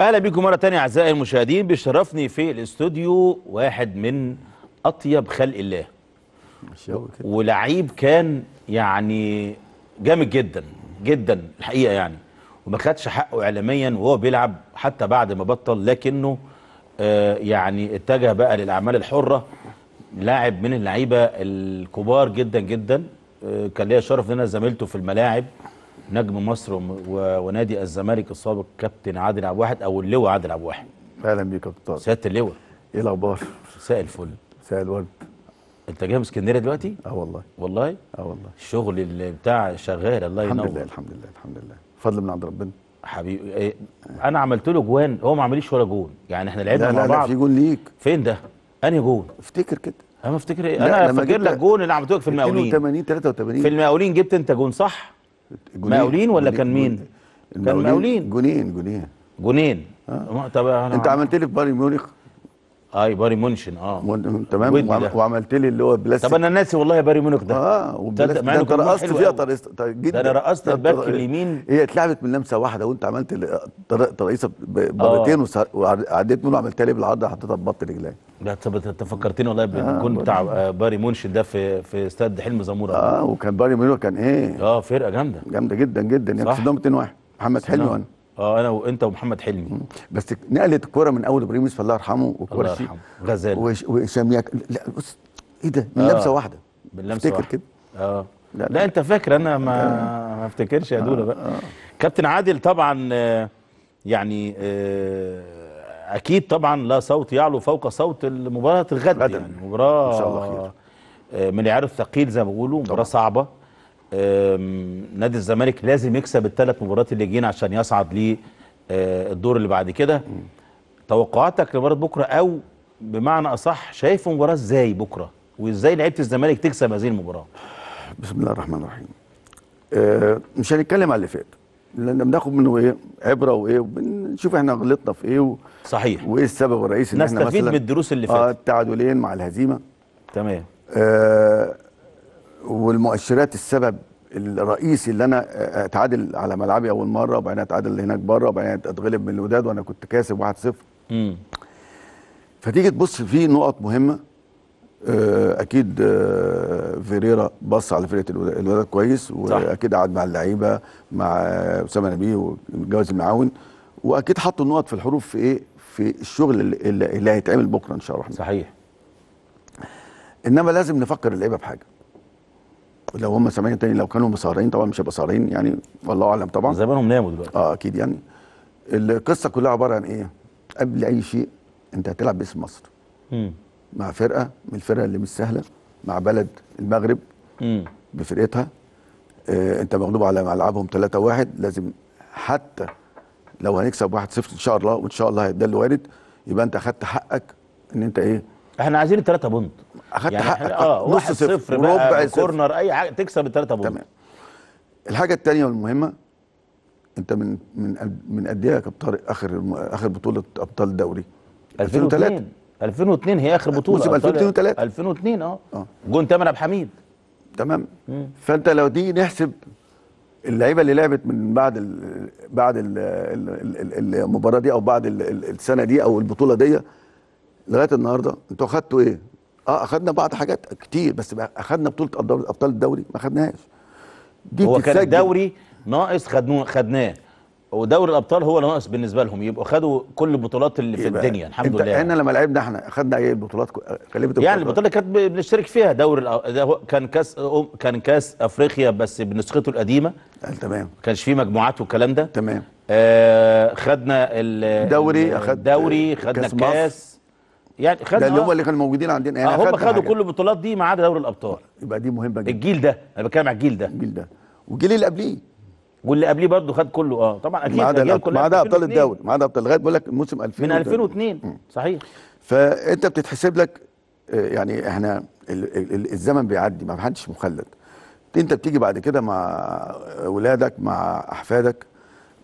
اهلا بيكم مره ثانيه اعزائي المشاهدين بيشرفني في الاستوديو واحد من اطيب خلق الله ولعيب كان يعني جامد جدا جدا الحقيقه يعني وما خدش حقه اعلاميا وهو بيلعب حتى بعد ما بطل لكنه آه يعني اتجه بقى للاعمال الحره لاعب من اللعيبه الكبار جدا جدا آه كان ليا شرف ان انا زميلته في الملاعب نجم مصر ونادي الزمالك السابق كابتن عادل عبد الواحد او اللواء عادل عبد الواحد اهلا بيك يا كابتن سياده اللواء ايه الاخبار مساء الفل مساء الورد انت جاي من اسكندريه دلوقتي اه والله والله اه والله الشغل اللي بتاع شغال الله ينور الحمد لله الحمد لله الحمد لله فضل من عند ربنا حبيبي ايه انا عملت له جوان هو ما عمليش ولا جون يعني احنا لعبنا مع بعض لا لا في جون ليك فين ده انهي جون افتكر كده انا افتكر ايه انا فاكر لك جون اللي عملته لك في المقاولين 82 83 في المقاولين جبت انت جون صح مقاولين ولا كان مين؟ كان مقاولين جونين جونين جونين آه. طب انت عملت لي في بايرن ميونخ اي آه، باري مونشن اه مون... تمام وعم... وعملت لي اللي هو بلاستيك طب انا ناسي والله باري ميونخ ده اه وبلاستيك ده انت رقصت فيها ترقيص جدا ده انا رقصت الباك اليمين هي اتلعبت من لمسه واحده وانت عملت ترقيصه مرتين آه. وعديت منه وعملتها لي بالعرض حطيتها ببط رجليك لا طب انت فكرتني والله بالجون آه بتاع آه، باري مونشن ده في في استاد حلم زموره اه وكان باري ميونخ كان ايه اه فرقه جامده جامده جدا جدا يعني كسبناهم 2-1 محمد حلمي وانا اه انا وانت ومحمد حلمي بس نقلت الكوره من اول ابراهيم يوسف الله يرحمه يرحمه غزال وهشام ياك لا بص ايه ده من لمسه آه. واحده من لمسه واحده كده اه لا, لا, لا انت فاكر انا ما آه. ما افتكرش يا دولا آه، بقى آه. كابتن عادل طبعا آه، يعني اكيد طبعا لا صوت يعلو فوق صوت المباراه الغد يعني مباراه ان شاء الله خير من العيار الثقيل زي ما بيقولوا مباراه صعبه نادي الزمالك لازم يكسب الثلاث مباريات اللي جايين عشان يصعد ليه أه، الدور اللي بعد كده توقعاتك لمباراه بكره او بمعنى اصح شايف مباراه ازاي بكره وازاي لعيبه الزمالك تكسب هذه المباراه بسم الله الرحمن الرحيم آه مش هنتكلم على اللي فات لان بناخد منه ايه عبره وايه وبنشوف احنا غلطنا في ايه و... صحيح وايه السبب الرئيسي اللي احنا مثلا من الدروس اللي فاتت اه التعادلين مع الهزيمه تمام آه والمؤشرات السبب الرئيسي اللي انا اتعادل على ملعبي اول مره وبعدين اتعادل هناك بره وبعدين اتغلب من الوداد وانا كنت كاسب 1-0 فتيجي تبص في نقط مهمه آه، اكيد آه، فيريرا بص على فرقه الوداد كويس واكيد قعد مع اللعيبه مع اسامه نبيه وجواز المعاون واكيد حطوا النقط في الحروف في ايه في الشغل اللي هيتعمل بكره ان شاء الله صحيح انما لازم نفكر اللعيبه بحاجه لو هم سامعين تاني لو كانوا مسهرين طبعا مش هيبقى سهرين يعني والله اعلم طبعا زمانهم ناموا دلوقتي اه اكيد يعني القصه كلها عباره عن ايه؟ قبل اي شيء انت هتلعب باسم مصر مم. مع فرقه من الفرقه اللي مش سهله مع بلد المغرب مم. بفرقتها آه انت مغلوب على ملعبهم 3-1 لازم حتى لو هنكسب 1-0 ان شاء الله وان شاء الله ده اللي وارد يبقى انت اخدت حقك ان انت ايه احنا عايزين الثلاثه بونت اخدت يعني حقك اه نص صفر, صفر ربع كورنر اي حاجه تكسب الثلاثه بوينت تمام الحاجه الثانيه والمهمه انت من من من قد ايه يا كابتن طارق اخر اخر بطوله ابطال دوري 2003 2002 هي اخر بطوله موسم 2003 2002 آه. اه جون تامر عبد الحميد تمام فانت لو دي نحسب اللعيبه اللي لعبت من بعد الـ بعد الـ الـ المباراه دي او بعد السنه دي او البطوله دي لغايه النهارده انتوا خدتوا ايه؟ اه اخدنا بعض حاجات كتير بس اخدنا بطوله ابطال الدوري ما خدناهاش دي هو كان الدوري ناقص خدناه خدناه ودوري الابطال هو اللي ناقص بالنسبه لهم يبقوا خدوا كل البطولات اللي في الدنيا الحمد لله احنا لما لعبنا احنا خدنا ايه البطولات غالبا يعني البطوله اللي كانت بنشترك فيها دوري كان كاس كان كاس افريقيا بس بنسخته القديمه آه، تمام ما كانش فيه مجموعات والكلام ده تمام آه خدنا الدوري الدوري خدنا كاس, كاس يعني خدوا ده اللي آه. هم اللي كانوا موجودين عندنا يعني آه، هم خدوا كل البطولات دي ما عدا دوري الابطال يبقى دي مهمه جدا الجيل ده انا بتكلم على الجيل ده الجيل ده والجيل اللي قبليه واللي قبليه برضه خد كله اه طبعا اكيد ما عدا ما عدا ابطال الدوري ما عدا ابطال لغايه بقول لك موسم 2000 من 2002 صحيح فانت بتتحسب لك آه، يعني احنا الزمن بيعدي ما حدش مخلد انت بتيجي بعد كده مع اولادك مع احفادك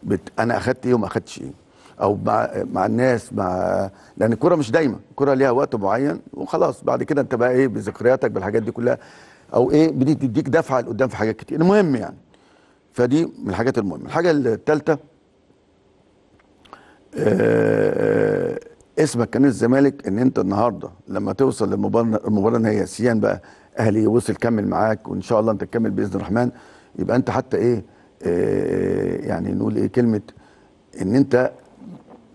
بت انا اخدت ايه وما اخدتش ايه او مع مع الناس مع لان الكوره مش دايما الكوره ليها وقت معين وخلاص بعد كده انت بقى ايه بذكرياتك بالحاجات دي كلها او ايه بتديك دفعه لقدام في حاجات كتير المهم يعني فدي من الحاجات المهمه الحاجه الثالثه آه، اسمك كان الزمالك ان انت النهارده لما توصل للمباراه المباراه النهائيه بقى اهلي وصل كمل معاك وان شاء الله انت تكمل باذن الرحمن يبقى انت حتى ايه, إيه يعني نقول ايه كلمه ان انت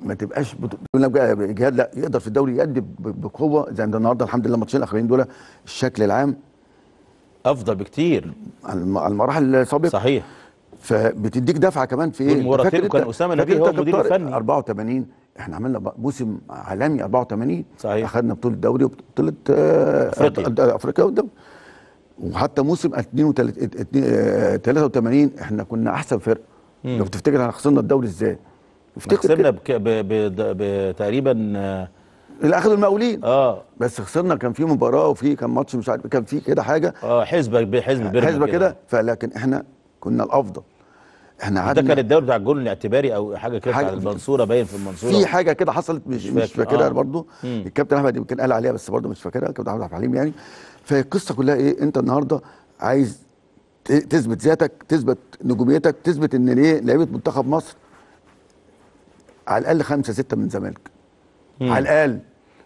ما تبقاش بتقول اجهاد لا يقدر في الدوري يأدي بقوه زي ده النهارده الحمد لله الماتشين الاخرين دول الشكل العام افضل بكتير على المراحل السابقه صحيح فبتديك دفعه كمان في ايه مرتبه كان اسامه نبيل هو المدير الفني 84 احنا عملنا موسم عالمي 84 صحيح اخذنا بطوله الدوري وبطوله افريقيا آه، آه، افريقيا وحتى موسم 82 83 آه، احنا كنا احسن فرقه لو تفتكر احنا خسرنا الدوري ازاي خسرنا بك... ب... ب... بتقريبا الاخر آه، المقاولين اه بس خسرنا كان في مباراه وفي كان ماتش مش عارف كان في كده حاجه اه حسبه بحزب بيراميدز حسبه كده يعني. فلكن احنا كنا الافضل احنا قعدنا ده كان الدوري بتاع الجول الاعتباري او حاجه كده على المنصوره باين في المنصوره في حاجه كده حصلت مش مش فاكرها آه. برضه الكابتن احمد يمكن قال عليها بس برضه مش فاكرها الكابتن احمد عبد الحليم يعني فالقصه كلها ايه انت النهارده عايز تثبت ذاتك تثبت نجوميتك تثبت ان ليه لعيبه منتخب مصر على الاقل خمسه سته من الزمالك على الاقل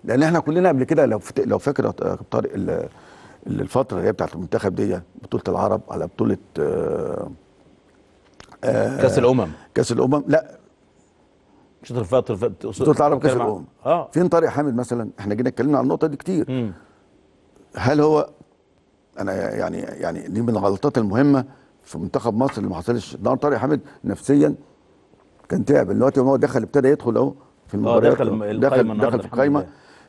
لان احنا كلنا قبل كده لو لو فاكر يا كابتن طارق الفتره اللي هي بتاعت المنتخب دي بطوله العرب على بطوله آ... آه، آ... آه، كاس الامم كاس الامم لا مش ترفع ترفع بطوله العرب كاس الامم اه فين طارق حامد مثلا احنا جينا اتكلمنا عن النقطه دي كتير مم. هل هو انا يعني يعني دي من الغلطات المهمه في منتخب مصر اللي ما حصلش النهارده نعم طارق حامد نفسيا كان تعب دلوقتي هو دخل ابتدى يدخل اهو في آه، المباراه دخل دخل, دخل في القايمه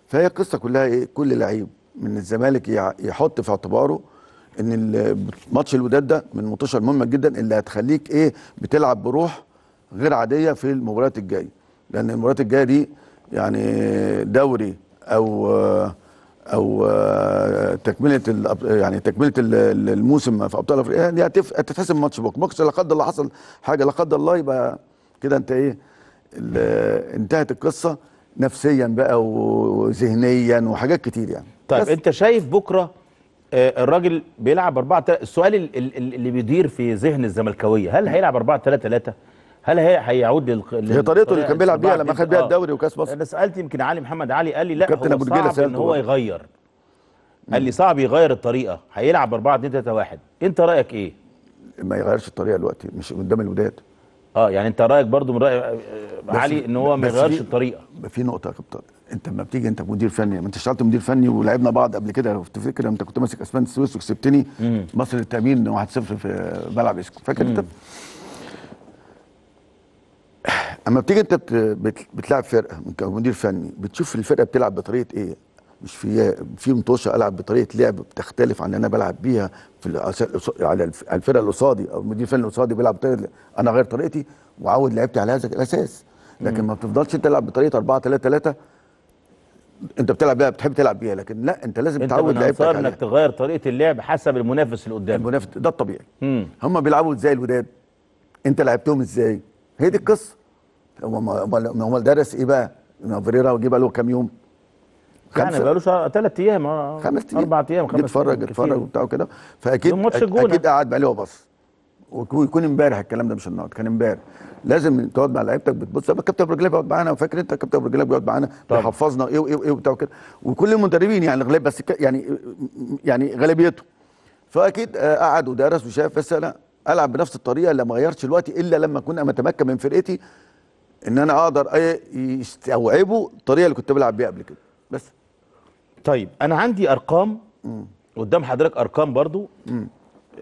فهي القصه كلها ايه كل لعيب من الزمالك يحط في اعتباره ان ماتش الوداد ده من ماتش المهمه جدا اللي هتخليك ايه بتلعب بروح غير عاديه في المباريات الجايه لان المباريات الجايه دي يعني دوري او او تكمله يعني تكمله الموسم في ابطال افريقيا دي يعني هتتحسم ماتش بوك ماتش لا قدر الله حصل حاجه لا قدر الله يبقى كده انت ايه انتهت القصه نفسيا بقى وذهنيا وحاجات كتير يعني طيب بس. انت شايف بكره آه، الراجل بيلعب 4 3 السؤال اللي بيدير في ذهن الزملكاويه هل هيلعب 4 3 3 هل هي هيعود لل هي طريقته اللي كان بيلعب بيها لما خد بيها آه. الدوري وكاس مصر انا سالت يمكن علي محمد علي قال لي لا كابتن هو صعب ان هو يغير قال لي صعب يغير الطريقه هيلعب 4 2 3 1 انت رايك ايه ما يغيرش الطريقه دلوقتي مش قدام الوداد اه يعني انت رايك برضو من راي آه، آه، علي ان هو ما يغيرش الطريقه في نقطه يا كابتن انت لما بتيجي انت مدير فني ما انت اشتغلت مدير فني ولعبنا بعض قبل كده لو تفتكر انت كنت ماسك اسبان السويس وكسبتني مصر للتامين 1-0 في ملعب اسكو فاكر انت اما بتيجي انت بتلاعب فرقه كمدير فني بتشوف الفرقه بتلعب بطريقه ايه مش في في متوشه العب بطريقه لعب بتختلف عن اللي انا بلعب بيها في على الفرقه اللي قصادي او المدير الفني اللي قصادي بيلعب بطريقه انا غير طريقتي وعود لعبتي على هذا الاساس لكن ما بتفضلش تلعب بطريقه 4 3 3 انت بتلعب بيها بتحب تلعب بيها لكن لا انت لازم انت تعود لعبتك انت انك تغير طريقه اللعب حسب المنافس اللي قدامك المنافس ده الطبيعي هم بيلعبوا ازاي الوداد انت لعبتهم ازاي هي دي القصه هو هو درس ايه بقى؟ فيريرا وجه بقى له كام يوم يعني بقاله شهر ثلاث ايام آه، خمس ايام اربع ايام خمس ايام اتفرج اتفرج وبتاع وكده فاكيد اكيد قعد بقى ليه وبص ويكون امبارح الكلام ده مش النهارده كان امبارح لازم تقعد مع لعيبتك بتبص كابتن ابو رجلاب بيقعد معانا وفاكر انت كابتن ابو رجلاب بيقعد معانا بيحفظنا ايه وايه وايه وبتاع وكده وكل المدربين يعني غالب بس يعني يعني غالبيتهم فاكيد آه، قعد ودرس وشاف بس انا العب بنفس الطريقه اللي ما غيرتش الوقت الا لما اكون متمكن من فرقتي ان انا اقدر آه، يستوعبوا الطريقه اللي كنت بلعب بيها قبل كده بس طيب انا عندي ارقام م. قدام حضرتك ارقام برضو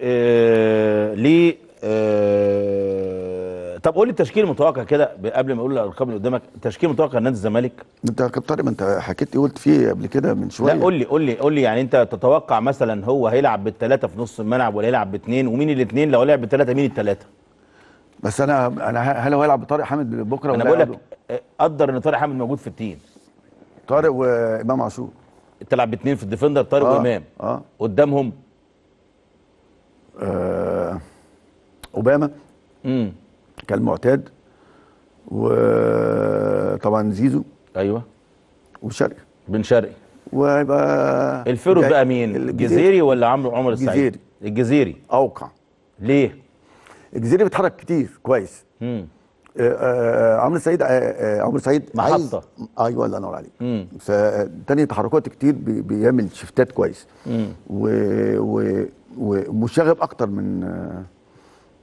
آه ليه آه طب قول لي التشكيل المتوقع كده قبل ما اقول الارقام اللي قدامك التشكيل المتوقع لنادي الزمالك انت يا كابتن ما انت حكيت قلت فيه قبل كده من شويه لا قول لي قول لي قول لي يعني انت تتوقع مثلا هو هيلعب بالثلاثه في نص الملعب ولا هيلعب باثنين ومين الاثنين لو لعب بالثلاثه مين الثلاثه بس انا انا هل هو هيلعب بطارق حامد بكره ولا انا بقول لك آه، قدر ان طارق حامد موجود في التيم طارق وامام عاشور تلعب باثنين في الديفندر طارق آه وامام آه قدامهم آه اوباما امم كالمعتاد وطبعا زيزو ايوه وشرقي بن شرقي وهيبقى الفيرو بقى مين؟ الجزيري ولا عمرو عمر السعيد؟ الجزيري الجزيري اوقع ليه؟ الجزيري بيتحرك كتير كويس امم آه، عمرو سعيد آه، آه، عمرو سعيد محطه ايوه الله ينور عليك فتاني تحركات كتير بيعمل شيفتات كويس ومشاغب اكتر من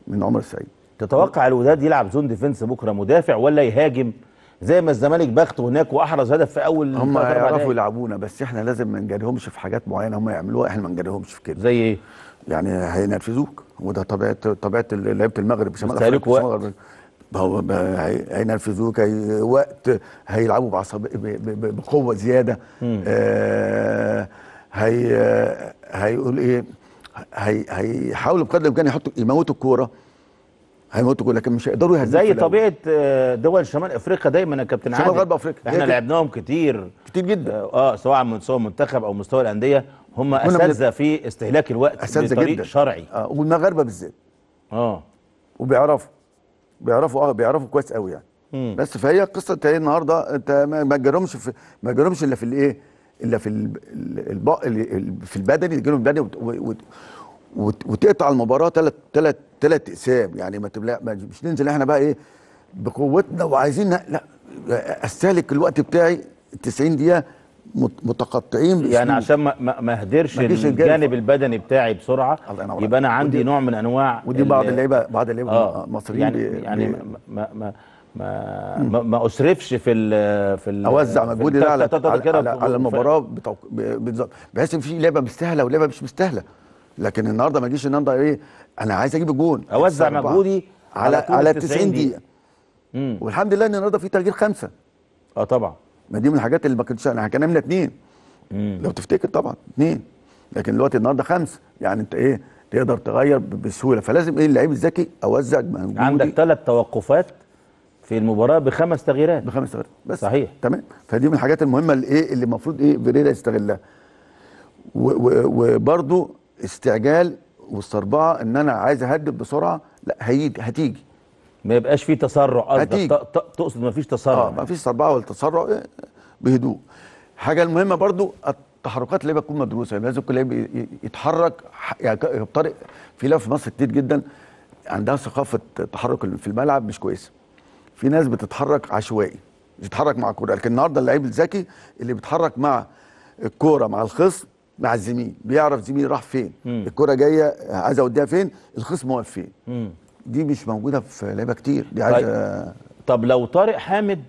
من عمر السعيد تتوقع الوداد يلعب زون ديفنس بكره مدافع ولا يهاجم زي ما الزمالك بخت هناك واحرز هدف في اول هم يعرفوا يلعبونا بس احنا لازم ما نجاريهمش في حاجات معينه هم يعملوها احنا ما نجاريهمش في كده زي ايه؟ يعني هينرفزوك وده طبيعه طبيعه لعيبه المغرب شمال افريقيا هو هينرفزوه كي وقت هيلعبوا بعصب بقوه زياده آه هي هيقول ايه هي هيحاولوا بقدر الامكان يحطوا يموتوا الكوره هيموتوا الكوره لكن مش هيقدروا يهدوا زي طبيعه آه، دول شمال افريقيا دايما يا كابتن عادل شمال غرب افريقيا احنا لعبناهم كتير كتير جدا اه, آه، سواء على مستوى المنتخب او مستوى الانديه هم اساتذه في استهلاك الوقت أساتذة بطريق جداً. شرعي اه والمغاربه بالذات اه وبيعرفوا بيعرفوا اه بيعرفوا كويس قوي يعني مم. بس فهي قصه ايه النهارده انت ما تجرمش في ما تجرمش الا في الايه الا في الب... في البدني تجرم البدني وت... وت... وت... وتقطع المباراه ثلاث ثلاث ثلاث اقسام يعني ما, تبلا... ما مش ننزل احنا بقى ايه بقوتنا وعايزين لا استهلك الوقت بتاعي 90 دقيقه متقطعين يعني عشان ما ما اهدرش الجانب البدني بتاعي بسرعه يبقى انا عندي نوع من انواع ودي بعض اللعيبه بعض اللعيبه آه المصريين يعني, يعني ما ما ما ما ما اسرفش في الـ في الـ اوزع مجهودي على على, على, على المباراه بالظبط بحيث ان في لعبه مستاهله ولعبه مش مستاهله لكن النهارده ما اجيش النهارده ايه انا عايز اجيب الجون اوزع مجهودي على على 90 دقيقه والحمد لله ان النهارده في تغيير خمسه اه طبعا ما دي من الحاجات اللي ما كنتش احنا كان عملنا اثنين لو تفتكر طبعا اثنين لكن دلوقتي النهارده خمسه يعني انت ايه تقدر تغير بسهوله فلازم ايه اللعيب الذكي اوزع مجهودي عندك ثلاث توقفات في المباراه بخمس تغييرات بخمس تغييرات بس صحيح تمام فدي من الحاجات المهمه اللي ايه اللي المفروض ايه فيريرا يستغلها وبرده استعجال والصربعه ان انا عايز اهدد بسرعه لا هيجي هتيجي ما يبقاش فيه تسرع قصدك تقصد ما فيش تسرع اه ما فيش تسرع ولا تسرع إيه، بهدوء حاجه المهمه برضو التحركات اللي بتكون مدروسه يعني لازم اللاعب يتحرك يعني يبطرق في لاعب في مصر كتير جدا عندها ثقافه تحرك في الملعب مش كويسه في ناس بتتحرك عشوائي مش بتتحرك مع الكوره لكن النهارده اللعيب الذكي اللي بيتحرك مع الكوره مع الخصم مع الزميل بيعرف زميلي راح فين الكوره جايه عايز اوديها فين الخصم واقف فين دي مش موجوده في لعيبه كتير دي عايزه طيب. طب لو طارق حامد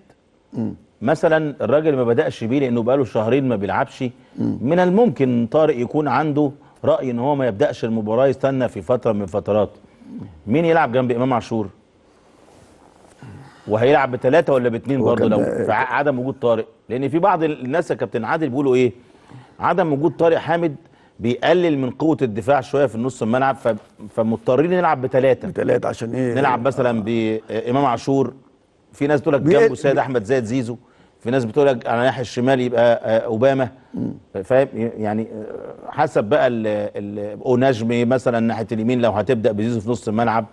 م. مثلا الراجل ما بداش بيه لانه بقاله شهرين ما بيلعبش من الممكن طارق يكون عنده راي ان هو ما يبداش المباراه يستنى في فتره من الفترات مين يلعب جنب امام عاشور وهيلعب بثلاثه ولا باثنين برضه لو في عدم وجود طارق لان في بعض الناس يا كابتن عادل بيقولوا ايه عدم وجود طارق حامد بيقلل من قوه الدفاع شويه في نص الملعب فمضطرين نلعب بثلاثه بثلاثه عشان ايه نلعب مثلا آه. بامام عاشور في ناس بتقول لك جنبه سيد احمد زايد زيزو في ناس بتقول لك على الناحيه الشمال يبقى آه، اوباما فاهم يعني آه، حسب بقى اوناجمي مثلا ناحيه اليمين لو هتبدا بزيزو في نص الملعب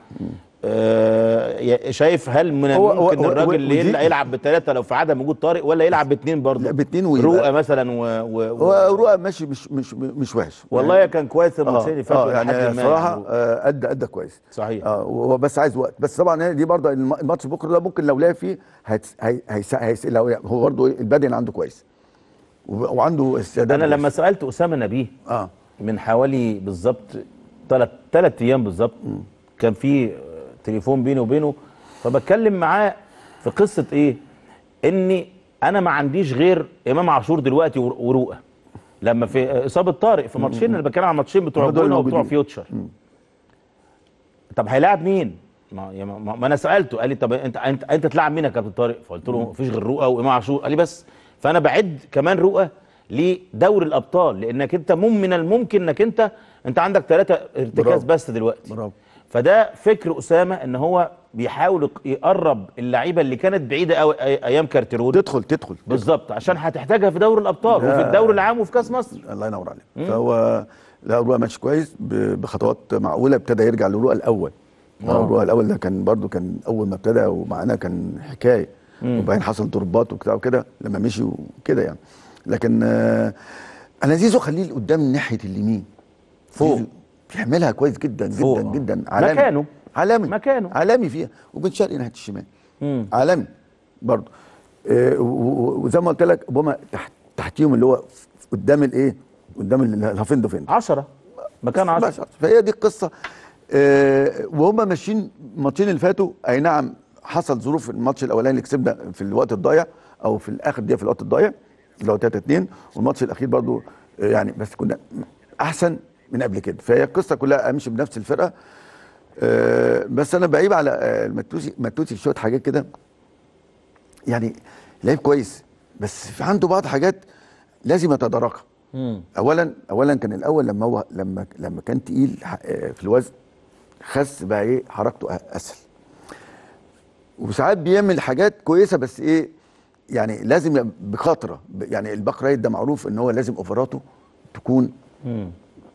آه، شايف هل من ممكن الراجل اللي يلعب بثلاثه لو في عدم وجود طارق ولا يلعب باثنين برضه؟ باثنين رؤى مثلا و, و... و... رؤى ماشي مش مش مش وحش والله يعني كان كويس الماتشين آه، اللي فاتوا آه، يعني, يعني صراحه ادى ادى كويس صحيح اه بس عايز وقت بس طبعا دي برضه الماتش بكره ده ممكن لو لعب فيه هيس لو يعني هو برضه البدن عنده كويس وعنده استعداد انا لما سالت اسامه نبيه اه من حوالي بالظبط ثلاث ثلاث ايام بالظبط كان في تليفون بيني وبينه فبتكلم معاه في قصه ايه اني انا ما عنديش غير امام عاشور دلوقتي ورؤى لما في اصابه طارق في ماتشين انا بتكلم على ماتشين بتوع جونا وبتوع فيوتشر طب هيلاعب مين ما, ما, ما انا سالته قال لي طب انت انت انت تلعب مين يا كابتن طارق فقلت له مفيش غير رؤى وامام عاشور قال لي بس فانا بعد كمان رؤى لدوري الابطال لانك انت من الممكن انك انت انت عندك ثلاثه ارتكاز برافو. بس دلوقتي برافو. فده فكر اسامه ان هو بيحاول يقرب اللعيبه اللي كانت بعيده قوي ايام كارترون تدخل تدخل بالظبط عشان هتحتاجها في دوري الابطال وفي الدوري العام وفي كاس مصر الله ينور عليك فهو لا هو ماشي كويس بخطوات معقوله ابتدى يرجع للرؤى الاول الرؤى آه. آه، الاول ده كان برده كان اول ما ابتدى ومعانا كان حكايه وبعدين حصل ضربات وبتاع وكده لما مشي وكده يعني لكن انا آه، زيزو خليه قدام ناحيه اليمين فوق بيعملها كويس جدا فوق. جدا جدا عالمي مكانه عالمي مكانه عالمي فيها وبن شرقي ناحيه الشمال عالمي برضه آه وزي ما قلت لك اوباما تحت تحتيهم اللي هو قدام الايه قدام الهافندو فين 10 مكان 10 فهي دي القصه آه وهم ماشيين الماتشين اللي فاتوا اي نعم حصل ظروف الماتش الاولاني اللي كسبنا في الوقت الضايع او في الاخر دقيقه في الوقت الضايع اللي هو 3 2 والماتش الاخير برضه آه، يعني بس كنا احسن من قبل كده فهي القصه كلها امشي بنفس الفرقه أه بس انا بعيب على المتوسي آه، متوسي في شويه حاجات كده يعني لعيب كويس بس في عنده بعض حاجات لازم يتداركها اولا اولا كان الاول لما هو لما لما كان تقيل آه، في الوزن خس بقى ايه حركته اسهل وساعات بيعمل حاجات كويسه بس ايه يعني لازم بخاطره يعني الباك رايت ده معروف ان هو لازم اوفراته تكون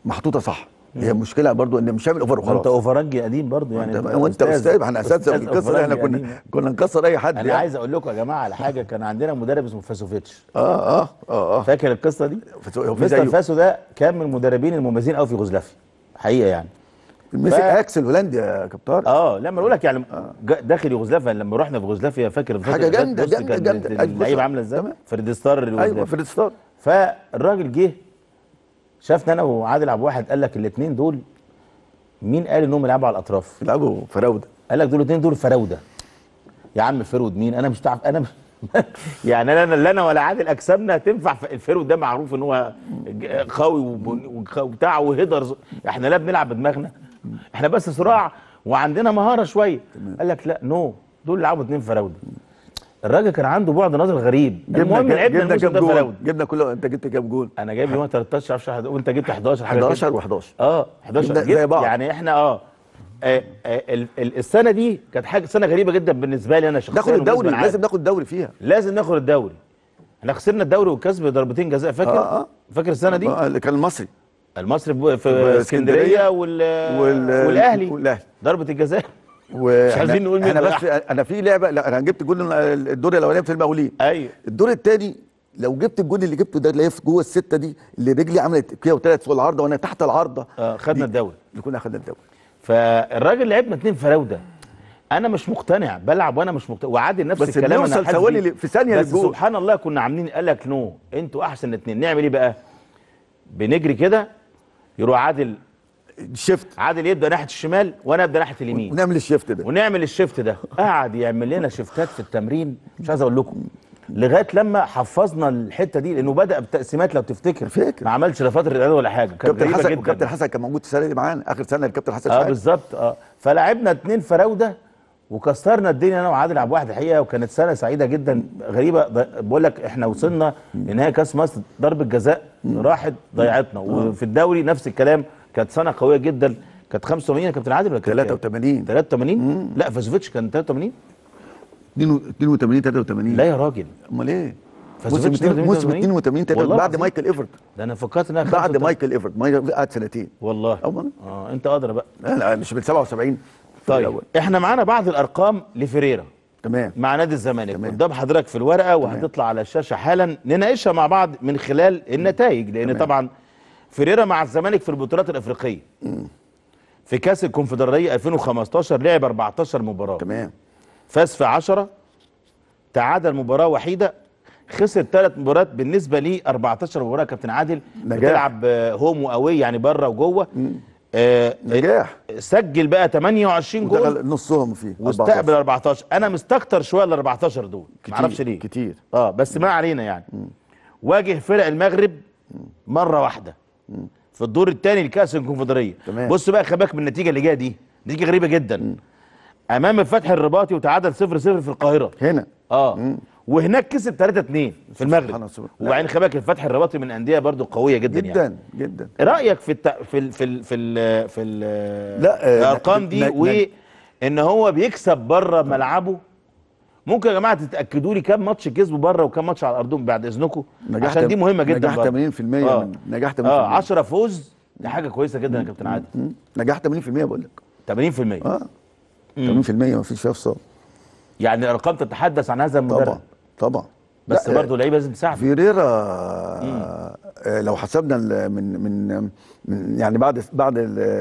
محطوطه صح هي مشكله برضو ان مش عامل اوفر وخلاص انت اوفرنج قديم برضو يعني وانت استاذ احنا اساتذه القصه احنا كنا كنا نكسر اي حد انا يعني. عايز اقول لكم يا جماعه على حاجه كان عندنا مدرب اسمه فاسوفيتش اه اه اه, آه. فاكر القصه دي مستر فاسو ده كان من المدربين المميزين قوي في غزلفي حقيقه يعني مسك ف... اكس الهولندي يا كابتن اه لما اقول لك يعني آه. داخل يوغوسلافيا لما رحنا في يوغوسلافيا فاكر حاجه جامده جامده جامده اللعيبه عامله ازاي فريد ستار ايوه فريد ستار فالراجل جه شافنا انا وعادل عبد الواحد قال لك الاثنين دول مين قال انهم يلعبوا على الاطراف؟ يلعبوا فراوده قال لك دول الاثنين دول فراوده يا عم فرود مين؟ انا مش تعرف انا مش يعني انا لا انا ولا عادل اجسامنا تنفع الفرود ده معروف ان هو قوي وبتاع وهيدرز احنا لا بنلعب بدماغنا احنا بس صراع وعندنا مهاره شويه قال لك لا نو دول لعبوا اثنين فراوده الراجل كان عنده بعد نظر غريب المهم لعبنا جبنا كام جول جبنا كل انت جبت كام جول انا جايب يوم 13 حد... وانت جبت 11 حاجه 11 و11 اه 11 جبت زي بعض يعني احنا اه آه آه السنه دي كانت حاجه سنه غريبه جدا بالنسبه لي انا شخصيا ناخد الدوري لازم ناخد الدوري فيها لازم ناخد الدوري احنا خسرنا الدوري والكاس بضربتين جزاء فاكر آه آه. فاكر السنه دي آه كان المصري المصري في اسكندريه وال... وال... والاهلي والاهلي ضربه الجزاء عايزين نقول مين انا بس انا في لعبه لا انا جبت جول الدور الاولاني في المقاولين ايوه الدور الثاني لو جبت الجول اللي جبته ده اللي هي جوه السته دي اللي رجلي عملت فيها وثلاث فوق العارضه وانا تحت العارضه آه خدنا الدوري اللي كنا خدنا الدوري فالراجل لعبنا اثنين فراوده انا مش مقتنع بلعب وانا مش مقتنع وعادل نفس بس الكلام انا بس ثواني في ثانيه بس سبحان الله كنا عاملين قال لك نو انتوا احسن اثنين نعمل ايه بقى بنجري كده يروح عادل شفت عادل يبدا ناحيه الشمال وانا ابدا ناحيه اليمين ونعمل الشيفت ده ونعمل الشيفت ده قعد يعمل لنا شيفتات في التمرين مش عايز اقول لكم لغايه لما حفظنا الحته دي لانه بدا بتقسيمات لو تفتكر فاكر ما عملش لا فتره اعداد ولا حاجه كابتن حسن كابتن حسن كان موجود السنه دي معانا اخر سنه الكابتن حسن اه بالظبط اه فلعبنا اثنين فراوده وكسرنا الدنيا انا وعادل عبد الواحد الحقيقه وكانت سنه سعيده جدا غريبه بقول لك احنا وصلنا لنهايه كاس مصر ضربه جزاء راحت ضيعتنا آه. وفي الدوري نفس الكلام كانت سنه قويه جدا كانت 85 يا كابتن عادل ولا 83 83 لا فازوفيتش كان 83 82 83 لا يا راجل امال ايه موسم 82 83 بعد مايكل ايفرت ده انا فكرت انها بعد مايكل ايفرت مايكل قعد سنتين والله اه انت ادرى بقى لا لا مش من 77 طيب الأول. احنا معانا بعض الارقام لفيريرا تمام مع نادي الزمالك قدام حضرتك في الورقه وهتطلع على الشاشه حالا نناقشها مع بعض من خلال النتائج لان تمام. طبعا فيريرا مع الزمالك في البطولات الافريقيه في كاس الكونفدراليه 2015 لعب 14 مباراه تمام فاز في 10 تعادل مباراه وحيده خسر ثلاث مباريات بالنسبه لي 14 مباراه كابتن عادل نجاح. بتلعب هوم واوي يعني بره وجوه آه نجاح سجل بقى 28 جول ودخل نصهم فيه واستقبل 14 انا مستكتر شويه ال 14 دول ما اعرفش ليه كتير اه بس ما علينا يعني واجه فرق المغرب مره واحده في الدور الثاني لكاس الكونفدراليه بص بقى خباك من النتيجه اللي جايه دي نتيجه غريبه جدا م. امام الفتح الرباطي وتعادل 0-0 في القاهره هنا اه م. وهناك كسب 3 2 في المغرب وبعدين خباك الفتح الرباطي من انديه برضو قويه جدا يعني. جدا يعني. جدا رايك في الت... في ال... في ال... في ال... في ال... لا آه، الارقام دي وان هو بيكسب بره ملعبه ممكن يا جماعه تتاكدوا لي كم ماتش كسبوا بره وكم ماتش على ارضهم بعد اذنكم عشان دي مهمه جدا نجاح 80% آه. من نجاح 80% اه 10 فوز دي حاجه كويسه جدا يا كابتن عادل نجاح 80% بقول لك 80% اه 80% ما فيش فيها فصال يعني ارقام تتحدث عن هذا المدرب طبعا طبعا بس برضه لعيبه لازم تساعد فيريرا آه، لو حسبنا من من من يعني بعد بعد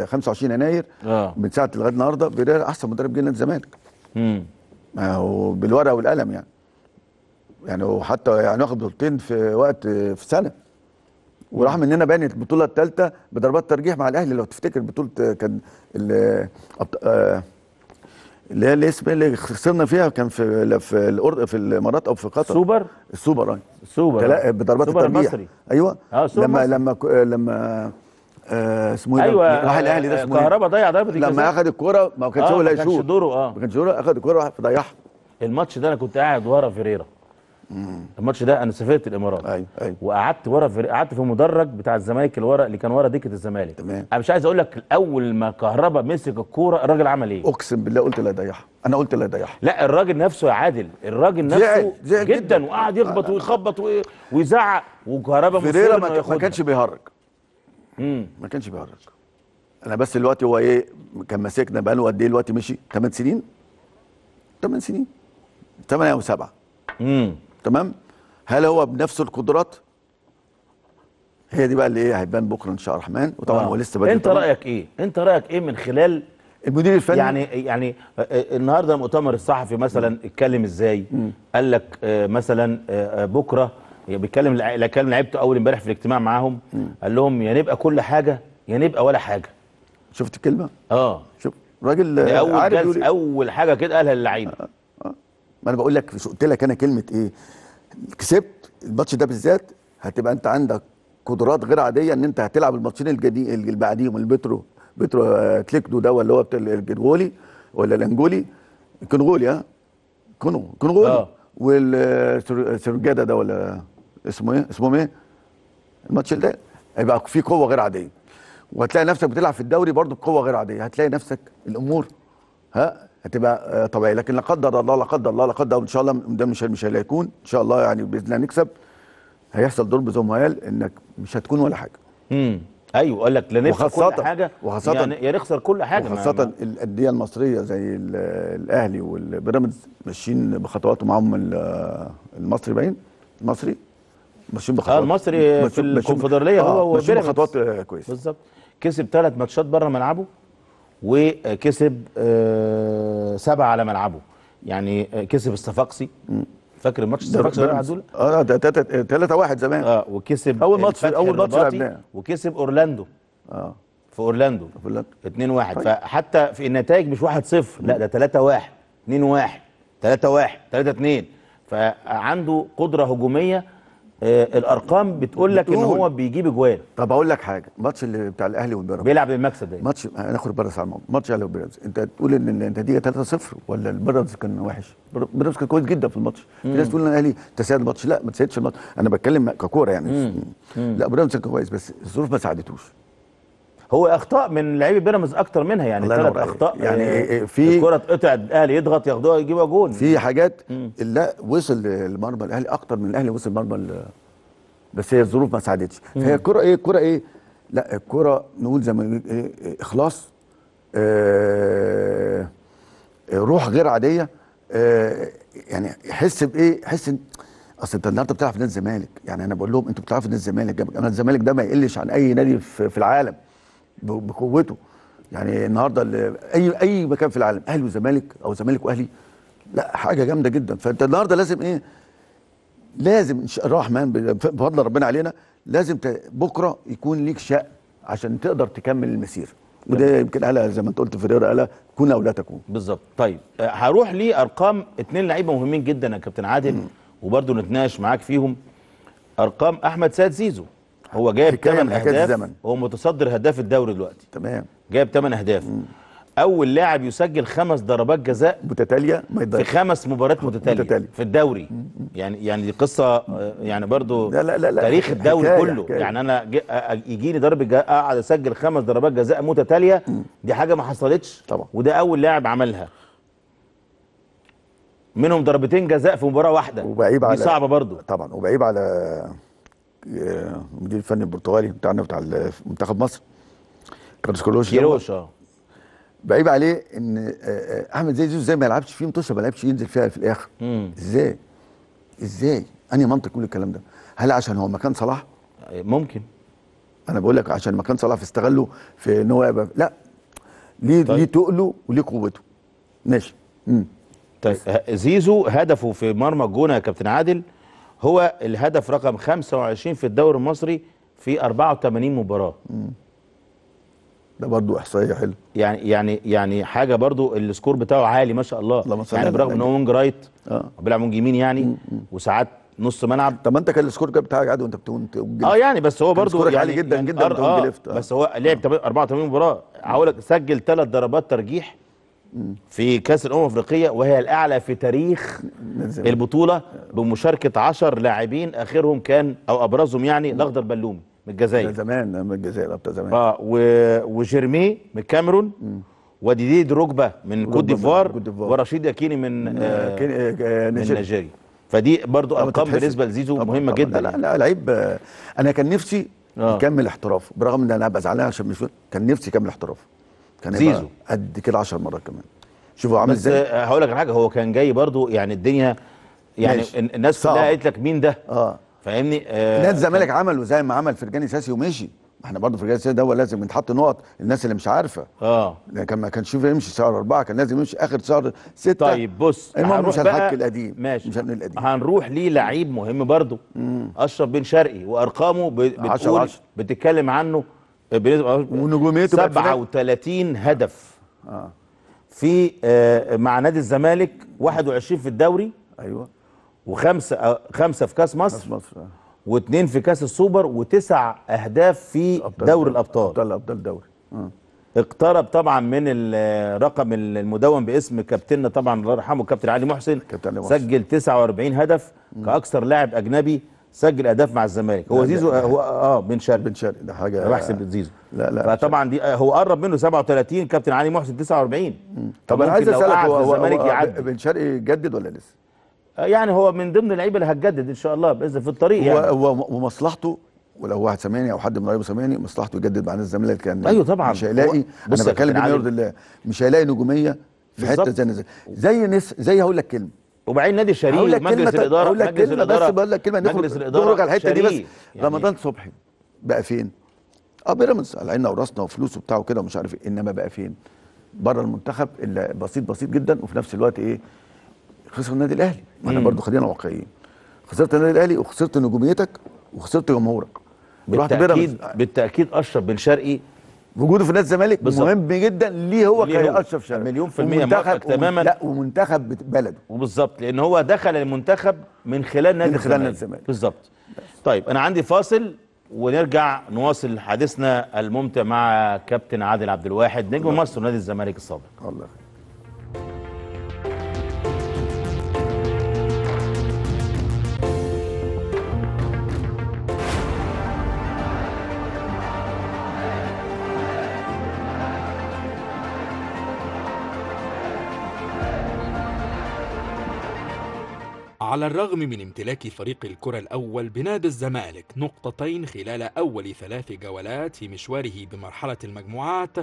25 يناير آه. من ساعه لغايه النهارده فيريرا احسن مدرب جه للزمالك ما هو بالورقه والقلم يعني يعني وحتى يعني واخد بطولتين في وقت في سنه وراح مننا بانت البطوله الثالثه بضربات ترجيح مع الاهلي لو تفتكر بطوله كان آه، اللي هي الاسم اللي خسرنا فيها كان في في الأرض في الامارات او في قطر السوبر السوبر اه السوبر بضربات الترجيح المصري. ايوه آه لما, لما لما لما آه، اسمه إيه أيوة، آه، اسمه ايوه راح الاهلي ده اسمه كهربا ضيع ضربه الجزاء لما اخذ الكوره ما كانش آه، هو اللي هيشوط ما كانش دوره اه ما كانش دوره اخذ الكوره فضيعها الماتش ده انا كنت قاعد ورا فيريرا الماتش ده انا سافرت الامارات ايوه ايوه وقعدت ورا في قعدت في المدرج بتاع الزمالك اللي ورا اللي كان ورا دكه الزمالك تمام انا مش عايز اقول لك اول ما كهربا مسك الكوره الراجل عمل ايه اقسم بالله قلت لا يضيعها انا قلت لا يضيعها لا الراجل نفسه يا عادل الراجل نفسه زعل زعل جدا, جدا وقعد يخبط ويخبط ويزعق وكهربا مسك ما كانش بيهرج ما كانش بيهرج انا بس دلوقتي هو ايه كان ماسكنا بقاله قد ايه دلوقتي مشي 8 سنين 8 سنين 8 او 7 امم تمام هل هو بنفس القدرات هي دي بقى اللي ايه هيبان بكره ان شاء الله الرحمن وطبعا آه. هو لسه بدري انت طبعاً. رايك ايه انت رايك ايه من خلال المدير الفني يعني يعني آه، آه، النهارده المؤتمر الصحفي مثلا اتكلم ازاي مم. قال لك آه، مثلا بكره بيتكلم كلام لعيبته اول امبارح في الاجتماع معاهم قال لهم يا نبقى كل حاجه يا نبقى ولا حاجه شفت الكلمه اه شوف راجل اول جلس إيه؟ اول حاجه كده قالها للعيبه آه. آه. ما انا بقول لك قلت لك انا كلمه ايه كسبت الماتش ده بالذات هتبقى انت عندك قدرات غير عاديه ان انت هتلعب الماتشين اللي بعديهم البترو بترو آه، تليكدو ده ولا هو الجنغولي ولا الانجولي كنغولي ها كونو كنغولي آه. والسرجاده آه، ده ولا اسمه ايه اسمهم ايه الماتش ده هيبقى في قوه غير عاديه وهتلاقي نفسك بتلعب في الدوري برضه بقوه غير عاديه هتلاقي نفسك الامور ها هتبقى آه، طبيعيه لكن لا قدر الله لا قدر الله لا قدر الله ان شاء الله ده مش مش هيكون ان شاء الله يعني باذن الله نكسب هيحصل دور بزوم ما انك مش هتكون ولا حاجه امم ايوه قال لك لا نخسر كل حاجه وخاصة يعني يا نخسر كل حاجه وخاصه الانديه المصريه زي الاهلي والبيراميدز ماشيين بخطوات معاهم المصري باين المصري بشوف آه، آه، بخطوات اه المصري في الكونفدراليه هو آه بشوف خطوات كويسه بالظبط كسب ثلاث ماتشات بره ملعبه وكسب آه سبعه على ملعبه يعني آه، كسب الصفاقسي فاكر الماتش الصفاقسي اللي دول؟ اه ده 3 1 زمان اه وكسب اول ماتش اول ماتش لعبناه وكسب اورلاندو اه في اورلاندو في اورلاندو 2 1 طيب. فحتى في النتائج مش 1 0 لا ده 3 1 2 1 3 1 3 2 فعنده قدره هجوميه آه، الارقام بتقول لك ان هو بيجيب اجوال طب اقول لك حاجه الماتش اللي بتاع الاهلي والبيراميدز بيلعب بالمكسب ده ماتش هناخد بيراميدز على الموضوع ماتش الاهلي والبيراميدز انت تقول ان النتيجه 3-0 ولا البيراميدز كان وحش بيراميدز كان كويس جدا في الماتش في ناس تقول ان الاهلي تساعد الماتش لا ما تساعدش الماتش انا بتكلم ككوره يعني مم. مم. لا بيراميدز كان كويس بس الظروف ما ساعدتوش هو اخطاء من لعيبه بيراميدز اكتر منها يعني ثلاث اخطاء يعني, يعني إيه، إيه، في الكره اتقطعت الاهلي يضغط ياخدوها يجيبها جون في حاجات لا وصل المرمى الاهلي اكتر من الاهلي وصل المرمى بس هي الظروف ما ساعدتش فهي الكره ايه الكره ايه لا الكره نقول زي ما إيه،, إيه اخلاص آه روح غير عاديه آه يعني يحس بايه حس اصل انت النهارده بتلعب في نادي الزمالك يعني انا بقول لهم انتوا بتلعبوا في نادي الزمالك انا الزمالك ده ما يقلش عن اي نادي في العالم بقوته يعني النهارده اللي اي اي مكان في العالم اهلي وزمالك او زمالك واهلي لا حاجه جامده جدا فانت النهارده لازم ايه لازم الرحمن بفضل ربنا علينا لازم بكره يكون ليك شق عشان تقدر تكمل المسير وده يمكن قالها زي ما انت قلت فيريرا قالها كون او لا تكون بالظبط طيب آه، هروح لارقام اتنين لعيبه مهمين جدا يا كابتن عادل وبرده نتناقش معاك فيهم ارقام احمد سيد زيزو هو جايب 8 اهداف هو متصدر هداف الدوري دلوقتي تمام جايب 8 اهداف مم. اول لاعب يسجل خمس ضربات جزاء متتاليه ما في خمس مباريات متتاليه متتالي. في الدوري يعني يعني دي قصه آه، يعني برضو لا لا لا لا تاريخ الدوري حكاية كله حكاية. يعني انا يجي ضربه ضرب اقعد اسجل خمس ضربات جزاء متتاليه دي حاجه ما حصلتش طبعا وده اول لاعب عملها منهم ضربتين جزاء في مباراه واحده وبعيب على دي صعبه برضو طبعا وبعيب على المدير الفني البرتغالي بتاعنا بتاع منتخب مصر كارلوس كيروش اه بعيب عليه ان آه، آه، احمد زي زيزو ازاي ما يلعبش فيه متوشه ما لعبش ينزل فيها في الاخر ازاي ازاي انهي منطق كل الكلام ده هل عشان هو مكان صلاح ممكن انا بقول لك عشان مكان صلاح استغله في ان هو يبقى لا ليه طيب. ليه تقله وليه قوته ماشي امم طيب زيزو هدفه في مرمى الجونه يا كابتن عادل هو الهدف رقم 25 في الدوري المصري في 84 مباراه ده برضو احصائيه حلو يعني يعني يعني حاجه برضو السكور بتاعه عالي ما شاء الله يعني برغم ان هو وينج يعني. رايت اه بيلعب وينج يمين يعني وساعات نص ملعب طب ما انت كان السكور بتاعك عادي وانت بتقول اه يعني بس هو برضو يعني عالي جدا يعني جدا آه, آه, آه بس هو لعب آه. 84 مباراه هقول لك سجل ثلاث ضربات ترجيح في كاس الامم الافريقيه وهي الاعلى في تاريخ البطوله بمشاركه 10 لاعبين اخرهم كان او ابرزهم يعني الاخضر بلومي من الجزائر زمان من الجزائر ابطال زمان اه وجيرمي من الكاميرون وديدي دروجبا من كوت ديفوار ورشيد ياكيني من آه،, آه من آه، نيجيريا فدي برضو ارقام بالنسبه لزيزو مهمه طبعًا جدا لا يعني. لا لعيب آه، انا كان نفسي آه. يكمل احترافه برغم ان انا بزعلان عشان مش كان نفسي يكمل احترافه كان زيزو قد كده 10 مرات كمان شوفوا عامل ازاي بس آه، هقول لك على حاجه هو كان جاي برضو يعني الدنيا يعني ماشي. الناس كلها قالت لك مين ده اه فاهمني آه نادي الزمالك عمله زي ما عمل فرجاني ساسي ومشي احنا برضو في ساسي السياسي ده هو لازم بنحط نقط الناس اللي مش عارفه اه كان ما كانش يمشي شهر اربعه كان لازم يمشي اخر شهر سته طيب بص المهم مش هنحكي القديم ماشي مش القديم هنروح ليه لعيب مهم برضه اشرف بن شرقي وارقامه بتقول عشر عشر. بتتكلم عنه بالنسبه ونجوميته 37 هدف اه في آه، مع نادي الزمالك 21 في الدوري ايوه وخمسه آه، خمسه في كاس مصر كاس مصر آه. واثنين في كاس السوبر وتسع اهداف في دوري الابطال ابطال ابطال دوري آه. اقترب طبعا من الرقم آه، المدون باسم كابتننا طبعا الله يرحمه كابتن علي محسن كابتن علي محسن سجل 49 هدف كاكثر لاعب اجنبي سجل اهداف مع الزمالك هو زيزو هو اه بن شرقي بن شرقي ده حاجه انا بحسب زيزو لا لا فطبعا دي آه، هو قرب منه 37 كابتن علي محسن 49 طب انا عايز اسالك هو, هو, يعدي. بن شرقي جدد ولا لسه؟ آه، يعني هو من ضمن اللعيبه اللي هتجدد ان شاء الله باذن في الطريق هو يعني هو ومصلحته ولو واحد سامعني او حد من قرايبه سامعني مصلحته يجدد مع نادي الزمالك كان ايوه طبعا مش هيلاقي انا بتكلم بما يرضي الله مش هيلاقي نجوميه في حته زي زي زي هقول لك كلمه وبعدين نادي شريك مجلس الاداره مجلس كلمة الاداره بس بقول لك كلمه مجلس الاداره على الحته دي بس يعني رمضان صبحي بقى فين؟ اه بيراميدز على عيننا وراسنا وفلوسه بتاعه كده ومش عارف ايه انما بقى فين؟ بره المنتخب اللي بسيط بسيط جدا وفي نفس الوقت ايه؟ خسر النادي الاهلي ما احنا برضه خلينا واقعيين خسرت النادي الاهلي وخسرت نجوميتك وخسرت جمهورك بالتاكيد بالتاكيد اشرف بن شرقي وجوده في نادي الزمالك مهم جدا ليه هو كاشرف شرف مليون في المية منتخب تماما لا ومنتخب بلده وبالظبط لان هو دخل المنتخب من خلال نادي من خلال نادي الزمالك بالظبط طيب انا عندي فاصل ونرجع نواصل حديثنا الممتع مع كابتن عادل عبد الواحد نجم مصر نادي الزمالك السابق الله يخليك على الرغم من امتلاك فريق الكرة الأول بنادي الزمالك نقطتين خلال أول ثلاث جولات في مشواره بمرحلة المجموعات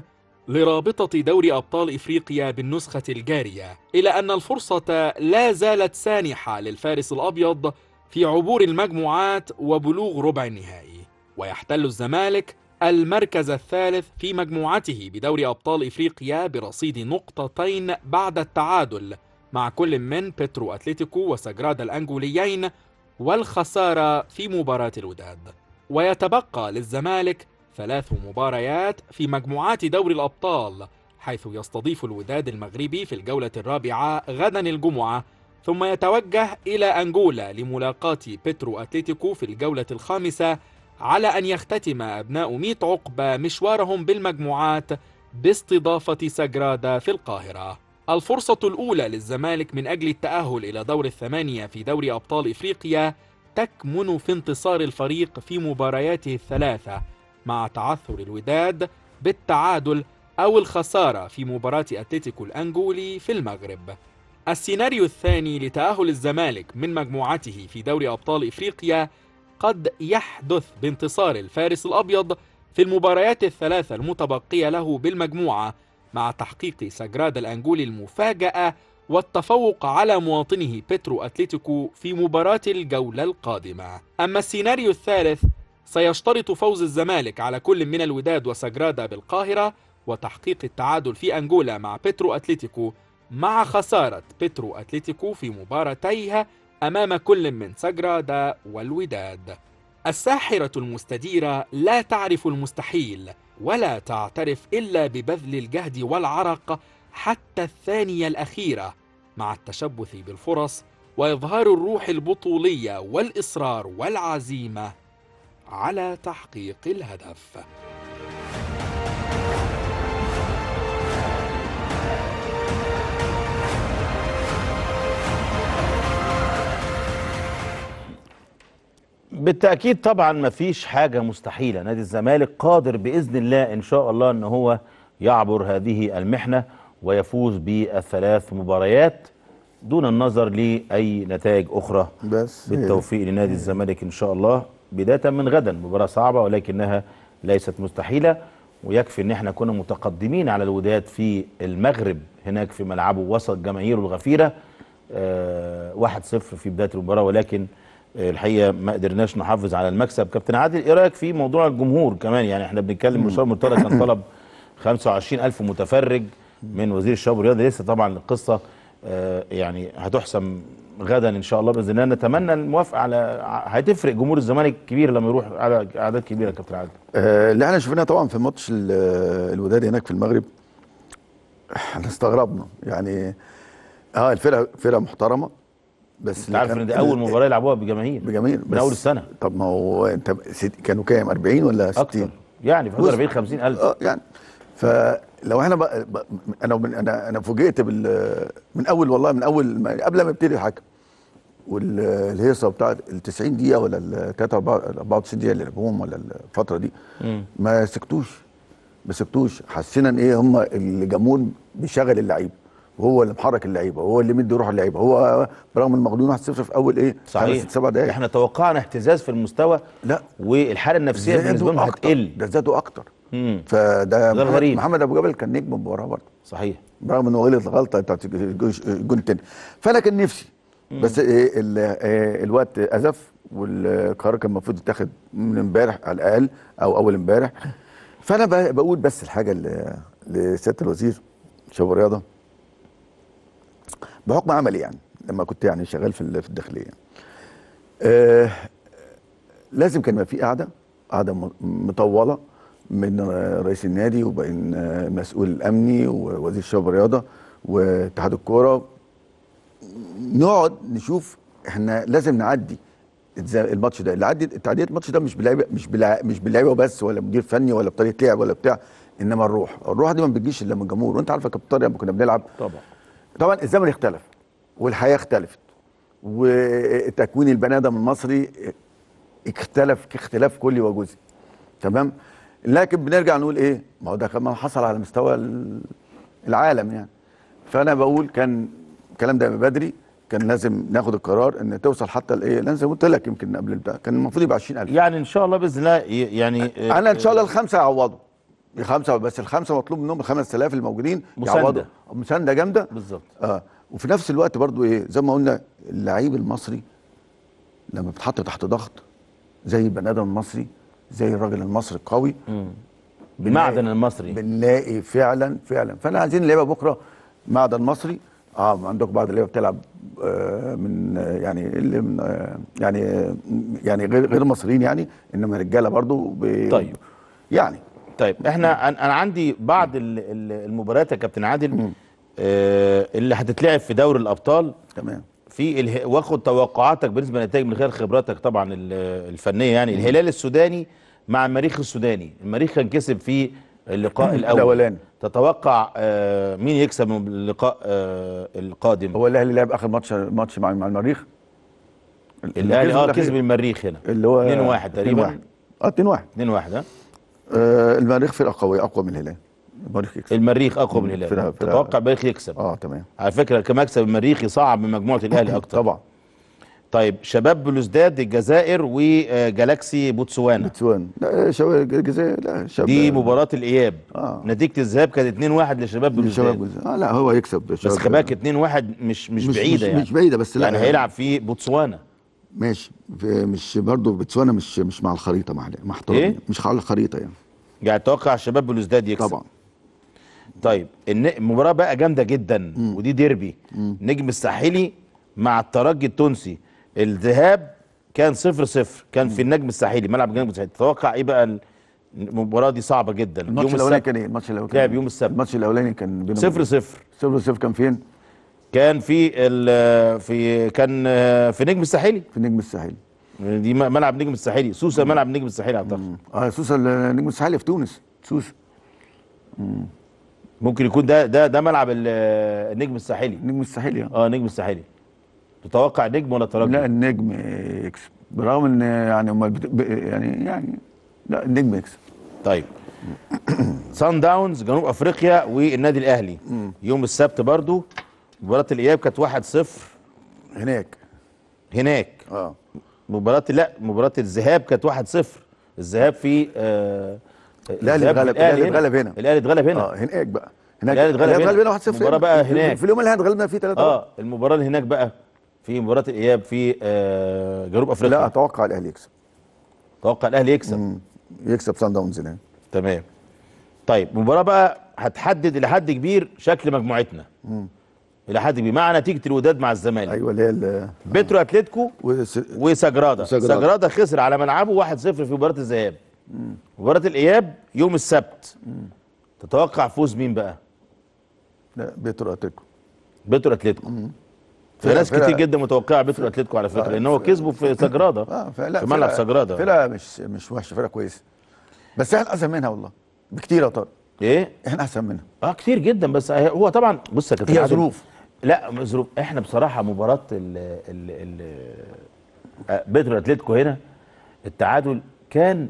لرابطة دوري أبطال إفريقيا بالنسخة الجارية إلا أن الفرصة لا زالت سانحة للفارس الأبيض في عبور المجموعات وبلوغ ربع النهائي ويحتل الزمالك المركز الثالث في مجموعته بدوري أبطال إفريقيا برصيد نقطتين بعد التعادل مع كل من بيترو أتليتيكو وساجرادا الأنجوليين والخسارة في مباراة الوداد ويتبقى للزمالك ثلاث مباريات في مجموعات دوري الأبطال حيث يستضيف الوداد المغربي في الجولة الرابعة غدا الجمعة ثم يتوجه إلى أنجولا لملاقاة بيترو أتليتيكو في الجولة الخامسة على أن يختتم أبناء ميت عقبة مشوارهم بالمجموعات باستضافة ساجرادا في القاهرة الفرصة الأولى للزمالك من أجل التأهل إلى دور الثمانية في دوري أبطال إفريقيا تكمن في انتصار الفريق في مبارياته الثلاثة مع تعثر الوداد بالتعادل أو الخسارة في مباراة أتلتيكو الأنجولي في المغرب السيناريو الثاني لتأهل الزمالك من مجموعته في دوري أبطال إفريقيا قد يحدث بانتصار الفارس الأبيض في المباريات الثلاثة المتبقية له بالمجموعة مع تحقيق ساجرادا الأنجولي المفاجأة والتفوق على مواطنه بيترو أتليتيكو في مباراة الجولة القادمة أما السيناريو الثالث سيشترط فوز الزمالك على كل من الوداد وساجرادا بالقاهرة وتحقيق التعادل في أنجولا مع بيترو أتليتيكو مع خسارة بيترو أتليتيكو في مباراتيها أمام كل من ساجرادا والوداد الساحرة المستديرة لا تعرف المستحيل ولا تعترف إلا ببذل الجهد والعرق حتى الثانية الأخيرة مع التشبث بالفرص وإظهار الروح البطولية والإصرار والعزيمة على تحقيق الهدف بالتاكيد طبعا ما فيش حاجه مستحيله نادي الزمالك قادر باذن الله ان شاء الله ان هو يعبر هذه المحنه ويفوز بالثلاث مباريات دون النظر لاي نتائج اخرى بس بالتوفيق هي. لنادي الزمالك ان شاء الله بدايه من غدا مباراه صعبه ولكنها ليست مستحيله ويكفي ان احنا كنا متقدمين على الوداد في المغرب هناك في ملعبه وسط جماهيره الغفيره 1-0 آه في بدايه المباراه ولكن الحقيقه ما قدرناش نحافظ على المكسب كابتن عادل ايه رايك في موضوع الجمهور كمان يعني احنا بنتكلم المشروع مرتضى كان طلب 25000 متفرج من وزير الشباب والرياضه لسه طبعا القصه آه، يعني هتحسم غدا ان شاء الله باذن الله نتمنى الموافقه على هتفرق جمهور الزمالك كبير لما يروح على اعداد كبيره كابتن عادل آه، اللي احنا شفناه طبعا في ماتش آه، الوداد هناك في المغرب احنا استغربنا يعني اه الفرقه فرقه محترمه بس انت عارف ان دي اول مباراه يلعبوها بجماهير بجماهير من اول السنه طب ما هو انت ست... كانوا كام 40 ولا 60 اكتر يعني في حدود 40 50 الف اه يعني فلو احنا بقى بقى انا من انا انا فوجئت بال من اول والله من اول ما قبل ما يبتدي الحكم والهيصه بتاعت ال 90 دقيقه ولا ال 94 دقيقه اللي لعبوهم ولا الفتره دي ما سكتوش ما سكتوش حسينا ان ايه هم الجمهور بيشغل اللعيبه وهو اللي محرك اللعيبه وهو اللي مدي روح اللعيبه هو برغم المغلوب 1-0 في اول ايه صحيح سبع دقائق احنا توقعنا اهتزاز في المستوى لا والحاله النفسيه بالنسبه لهم هتقل ده زادوا اكتر فده محمد, محمد ابو جبل كان نجم المباراه برضه صحيح برغم انه غلط الغلطه بتاعت الجون الثاني فانا كان نفسي مم. بس إيه ال إيه الوقت ازف والقرار كان المفروض يتاخد من امبارح على الاقل او اول امبارح فانا بقول بس الحاجه لسياده الوزير شباب الرياضه بحكم عملي يعني لما كنت يعني شغال في في الداخليه آه لازم كان يبقى في قاعده قاعده مطوله من رئيس النادي وبين المسؤول الامني ووزير الشباب والرياضه واتحاد الكوره نقعد نشوف احنا لازم نعدي الماتش ده اللي عدي تعديل الماتش ده مش بلعب مش بلعب مش بلعبه وبس ولا مدير فني ولا بطريقه لعب ولا بتاع انما الروح الروح دي ما بتجيش الا من الجمهور وانت عارف يا كابتن لما كنا بنلعب طبعا طبعا الزمن اختلف والحياه اختلفت وتكوين البني ادم المصري اختلف اختلاف كلي وجزئي تمام لكن بنرجع نقول ايه ما هو ده كمان حصل على مستوى العالم يعني فانا بقول كان الكلام ده بدري كان لازم ناخد القرار ان توصل حتى لايه لازم قلت لك يمكن قبل البتاع كان المفروض يبقى 20000 يعني ان شاء الله باذن الله يعني انا ان شاء الله الخمسه يعوضوا بخمسه بس الخمسه مطلوب منهم ال 5000 الموجودين مساندة. يعوضوا مسانده جامده بالظبط اه وفي نفس الوقت برضو ايه زي ما قلنا اللعيب المصري لما بيتحط تحت ضغط زي البني ادم المصري زي الراجل المصري القوي المعدن المصري بنلاقي فعلا فعلا فاحنا عايزين اللعيبه بكره معدن مصري اه عندك بعض اللعيبه بتلعب آه من آه يعني اللي من آه يعني يعني غير غير مصريين يعني انما رجاله برضو طيب يعني طيب احنا انا عندي بعض المباريات يا كابتن عادل آه اللي هتتلعب في دوري الابطال تمام في اله... واخد توقعاتك بالنسبه للنتائج من خلال خبراتك طبعا الفنيه يعني الهلال السوداني مع المريخ السوداني المريخ كان كسب في اللقاء الاول تتوقع آه مين يكسب من اللقاء آه القادم هو الاهلي لعب اخر ماتش ماتش مع المريخ الاهلي اه كسب المريخ هنا اللي هو 2-1 تقريبا 2-1 اه 2-1 2-1 اه آه المريخ فرقه قويه اقوى من الهلال المريخ يكسب المريخ اقوى من الهلال فرقة فرقة تتوقع المريخ يكسب اه تمام على فكره كمكسب المريخ يصعب من مجموعه الاهلي اكتر طبعا طيب شباب بلوزداد الجزائر وجالاكسي آه، بوتسوانا بوتسوانا لا شباب الجزائر لا شباب دي مباراه الاياب آه. نتيجه الذهاب كانت 2-1 لشباب بلوزداد آه لا هو يكسب بس خباك 2-1 مش مش, مش بعيده مش يعني مش بعيده بس لا يعني هيلعب في بوتسوانا ماشي مش برضه بتسوانا مش مش مع الخريطه مع إيه؟ مش على الخريطه يعني يعني توقع شباب بلوزداد يكسب طبعا طيب المباراه بقى جامده جدا مم. ودي ديربي مم. نجم الساحلي مع الترجي التونسي الذهاب كان صفر صفر كان مم. في النجم الساحلي ملعب النجم الساحلي تتوقع ايه بقى المباراه دي صعبه جدا الماتش الاولاني كان ايه الماتش الاولاني لعب إيه؟ يوم السبت الماتش الاولاني كان صفر صفر صفر صفر كان فين كان في في كان في نجم الساحلي في نجم الساحلي دي ملعب نجم الساحلي سوسه ملعب نجم الساحلي اعتقد اه سوسه نجم الساحلي في تونس سوسه ممكن يكون ده ده ده ملعب النجم الساحلي نجم الساحلي آه. اه نجم الساحلي تتوقع نجم ولا ترجي؟ لا النجم يكسب برغم ان يعني هم يعني يعني لا النجم يكسب طيب سان داونز جنوب افريقيا والنادي الاهلي يوم السبت برضو مباراة الإياب كانت 1-0 هناك هناك اه مباراة لا مباراة الذهاب كانت 1-0 الذهاب في آه الاهلي اتغلب الاهلي اتغلب هنا الاهلي اتغلب هنا اه هناك بقى هناك الاهلي اتغلب هنا 1-0 المباراه بقى هناك في اليوم اللي اتغلبنا فيه 3 اه المباراه اللي هناك بقى في مباراه الاياب في آه جنوب افريقيا لا اتوقع الاهلي يكسب اتوقع الاهلي يكسب مم. يكسب سان داونز هناك تمام طيب مباراة بقى هتحدد الى حد كبير شكل مجموعتنا امم الى حد بمعنى نتيجه الوداد مع الزمالك ايوه اللي هي بترو اتلتيكو وس... وسجرادا. سجرادا خسر على ملعبه 1-0 في مباراه الذهاب مباراه الاياب يوم السبت مم. تتوقع فوز مين بقى؟ لا بيترو اتلتيكو بيترو اتلتيكو ناس كتير جدا متوقعه بترو اتلتيكو على فكره آه، لان هو كسبه في سجرادا آه، في ملعب سجرادا فرقه مش مش وحشه فرقه كويسه بس احنا احسن منها والله بكتير يا طارق ايه احنا احسن منها اه كتير جدا بس هو طبعا بص يا كابتن هي ظروف لا ظروف احنا بصراحه مباراه ال ال ال بيترو اتلتيكو هنا التعادل كان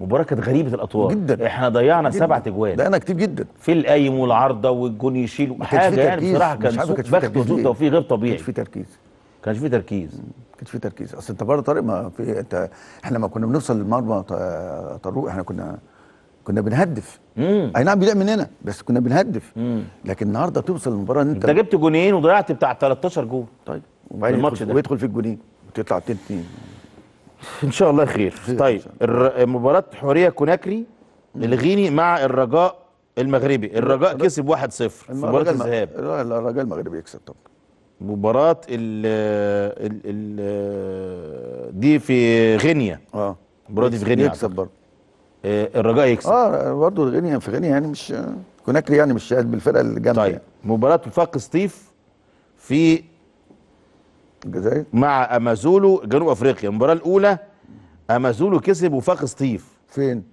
مباراه كانت غريبه الاطوار جدا احنا ضيعنا جداً. سبع تجوان ضيعنا كتير جدا في القايم والعارضه والجون يشيل حاجه يعني بصراحه كان بخت وسوء توفيق غير طبيعي كانش في تركيز كانش في تركيز كانش في تركيز اصل انت برضه طارق ما في انت احنا لما كنا بنوصل للمرمى طارق احنا كنا كنا بنهدف مم. اي نعم بيضيع مننا بس كنا بنهدف مم. لكن النهارده توصل المباراه ان انت انت جبت جونين وضيعت بتاع 13 جول طيب وبعدين الماتش ده ويدخل في الجونين وتطلع 2 2 ان شاء الله خير طيب مباراه حوريه كوناكري الغيني مع الرجاء المغربي الرجاء كسب 1-0 في مباراه الذهاب الرجاء المغربي يكسب طبعا مباراه ال ال ال دي في غينيا اه المباراه دي في غينيا يكسب برضه آه، الرجاء يكسب اه برضه غينيا في غينيا يعني مش كوناكري يعني مش بالفرقه الجامده طيب يعني. مباراه وفاق سطيف في الجزائر مع امازولو جنوب افريقيا المباراه الاولى امازولو كسب وفاق سطيف فين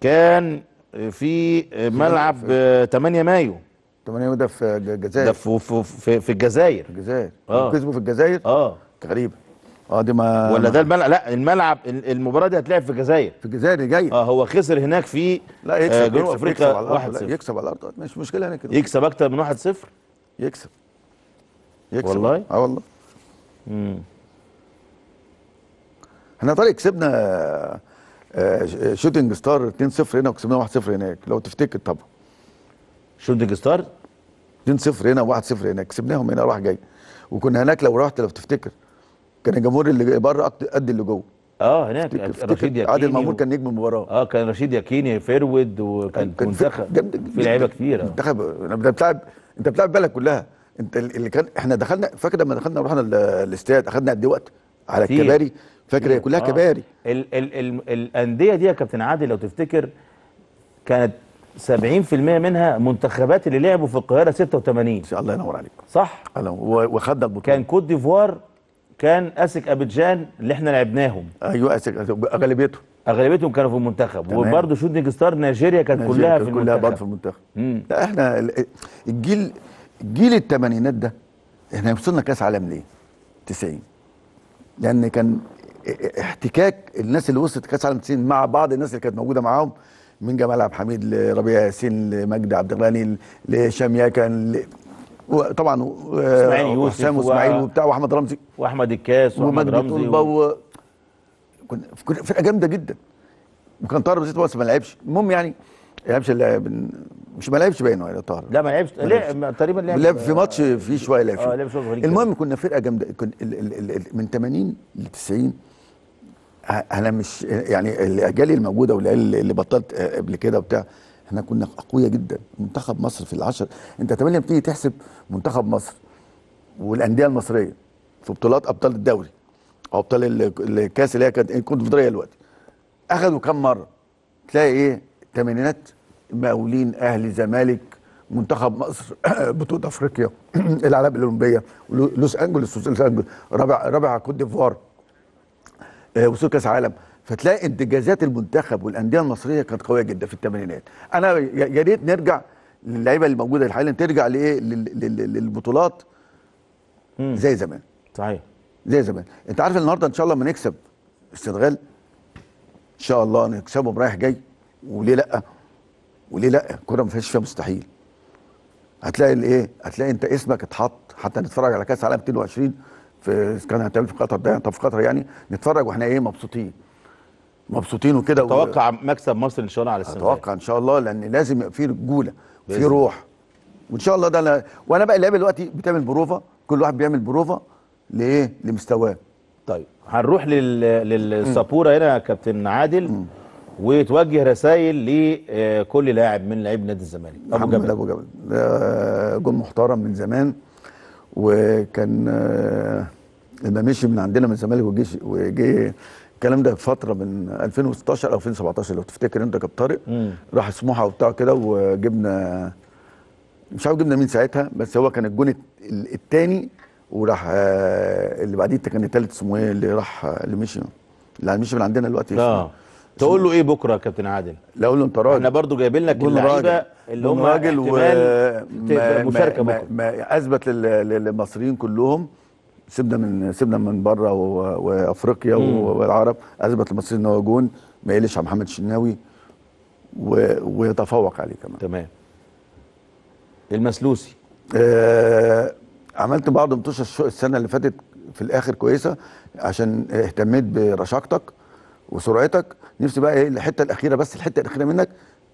كان في ملعب في 8 مايو 8 مايو ده في الجزائر ده في في, في الجزائر الجزائر اه كسبوا في الجزائر اه غريبه اه دي ما ولا ده الملعب لا الملعب المباراه دي هتلعب في الجزائر في الجزائر جاي اه هو خسر هناك في لا آه، يكسب جنوب افريقيا 1-0 يكسب على الارض مش مشكله هناك يعني كده يكسب اكتر من 1-0 يكسب يكسب والله اه والله امم احنا طارق كسبنا آه، آه، شوتنج ستار 2-0 هنا وكسبنا 1-0 هناك لو تفتكر طبعا شوتنج ستار 2-0 هنا و1-0 هناك كسبناهم هنا راح جاي وكنا هناك لو رحت لو تفتكر كان الجمهور اللي بره قد اللي جوه اه هناك رشيد ياكيني عادل مامور و... كان نجم المباراه اه كان رشيد ياكيني فيرود وكان منتخب في لعيبه كتير آه. منتخب انت بتلعب انت بتلعب بالك كلها انت اللي كان احنا دخلنا فاكر لما دخلنا ورحنا الاستاد اخذنا قد إيه وقت على فيه. الكباري فاكر هي كلها آه. كباري ال ال ال الانديه دي يا كابتن عادل لو تفتكر كانت 70% منها منتخبات اللي لعبوا في القاهره 86 الله ينور عليك صح الله وخدنا البطوله كان كوت ديفوار كان اسك ابيجان اللي احنا لعبناهم ايوه اسك اغلبيتهم اغلبيتهم كانوا في المنتخب وبرده شوتنج ستار نيجيريا كانت نيجيريا كلها كان في كلها برضه في المنتخب لا احنا الجيل جيل الثمانينات ده احنا وصلنا كاس عالم ليه؟ 90 لان كان احتكاك الناس اللي وصلت كاس عالم 90 مع بعض الناس اللي كانت موجوده معاهم من جمال عبد الحميد لربيع ياسين لمجدي عبد الغني لهشام ياكن وطبعا آه، اسماعيل يوسف وحسام واسماعيل وبتاع واحمد رمزي واحمد الكاس واحمد رمزي و... كنا فرقه جامده جدا وكان طاهر بس ما لعبش المهم يعني ما لعبش مش ما لعبش باين ولا طاهر لا ما لعبش تقريبا لعب لعب في ماتش فيه شويه لعب آه، لعب شويه المهم كنا فرقه جامده كن ال ال ال من 80 ل 90 انا مش يعني الاجيال الموجوده واللي بطلت آه، قبل كده وبتاع احنا كنا اقوياء جدا منتخب مصر في العشر انت تمام لما بتيجي تحسب منتخب مصر والانديه المصريه في بطولات ابطال الدوري او ابطال الكاس اللي هي كانت الكونفدراليه دلوقتي اخذوا كم مره تلاقي ايه الثمانينات مقاولين اهلي زمالك منتخب مصر بطوله افريقيا الالعاب الاولمبيه لوس انجلوس لوس انجلوس رابع رابع كوت ديفوار آه، وصول كاس عالم فتلاقي انتجازات المنتخب والانديه المصريه كانت قويه جدا في الثمانينات انا يا ريت نرجع للعيبه اللي موجوده حاليا ترجع لايه للبطولات زي زمان صحيح زي زمان انت عارف النهارده ان شاء الله لما نكسب استغلال ان شاء الله نكسبهم رايح جاي وليه لا وليه لا الكوره ما فيهاش فيها مستحيل هتلاقي الايه هتلاقي انت اسمك اتحط حتى نتفرج على كاس العالم 22 في كان هتعمل في قطر ده طب في قطر يعني نتفرج واحنا ايه مبسوطين مبسوطين وكده اتوقع و... مكسب مصر ان شاء الله على السنغال اتوقع ان شاء الله لان لازم يبقى في رجوله في روح وان شاء الله ده أنا... وانا بقى اللعيبه دلوقتي بتعمل بروفا كل واحد بيعمل بروفا لايه لمستواه طيب هنروح لل... للسبوره هنا يا كابتن عادل م. وتوجه رسائل لكل آه، لاعب من لعيب نادي الزمالك ابو جبل ابو جبل جون محترم من زمان وكان آه، لما مشي من عندنا من الزمالك وجه الكلام ده فتره من 2016 او 2017 لو تفتكر انت يا طارق راح سموحه وبتاع كده وجبنا مش عارف جبنا مين ساعتها بس هو كان الجون الثاني وراح آه، اللي بعديه كان الثالث اسمه ايه اللي راح آه، اللي مشي اللي مشي من عندنا دلوقتي اه تقول له ايه بكره يا كابتن عادل؟ لا اقول له انت راجل احنا برضه جايبين لك اللعيبه اللي هم راجل و... هم بكره ما... ما... اثبت للمصريين كلهم سيبنا من سيبنا من بره وافريقيا والعرب اثبت المصريين ان هو جون ما يقلش على محمد الشناوي ويتفوق عليه كمان تمام المسلوسي آه عملت بعض مطوشه السنه اللي فاتت في الاخر كويسه عشان اهتميت برشاقتك وسرعتك نفسي بقى ايه الحته الاخيره بس الحته الاخيره منك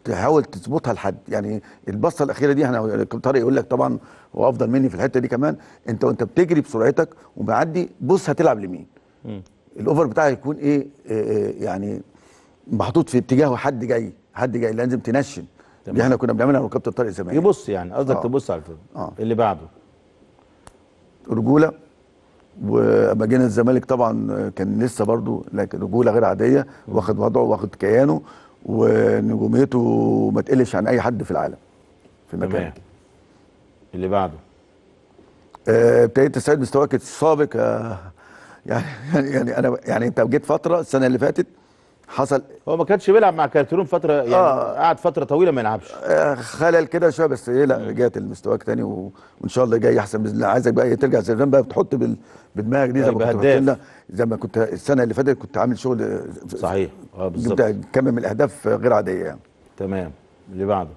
تحاول تظبطها لحد يعني البصه الاخيره دي انا طارق يقول لك طبعا هو افضل مني في الحته دي كمان انت وانت بتجري بسرعتك وبعدي بص هتلعب لمين الاوفر بتاعك يكون ايه, إيه يعني محطوط في اتجاهه حد جاي حد جاي لازم تنشن دي احنا كنا بنعملها انا وكابتن طارق زمان يبص يعني قصدك آه. تبص على الفيلم آه. اللي بعده رجوله واما جينا الزمالك طبعا كان لسه برضو لكن رجوله غير عاديه واخد وضعه واخد كيانه ونجوميته ما تقلش عن اي حد في العالم في المكان تمام اللي بعده آه، ابتديت استعد مستواك السابق آه يعني يعني انا يعني انت جيت فتره السنه اللي فاتت حصل هو ما كانش بيلعب مع كارتيرون فتره يعني آه قعد فتره طويله ما يلعبش آه خلل كده شويه بس ايه لا رجعت لمستواك تاني و... وان شاء الله جاي احسن باذن الله عايزك بقى إيه، ترجع زي بقى تحط بال... بدماغك دي زي ما كنت لنا زي ما كنت السنه اللي فاتت كنت عامل شغل آه، صحيح اه بالظبط جبت كم من الاهداف غير عاديه يعني تمام اللي بعده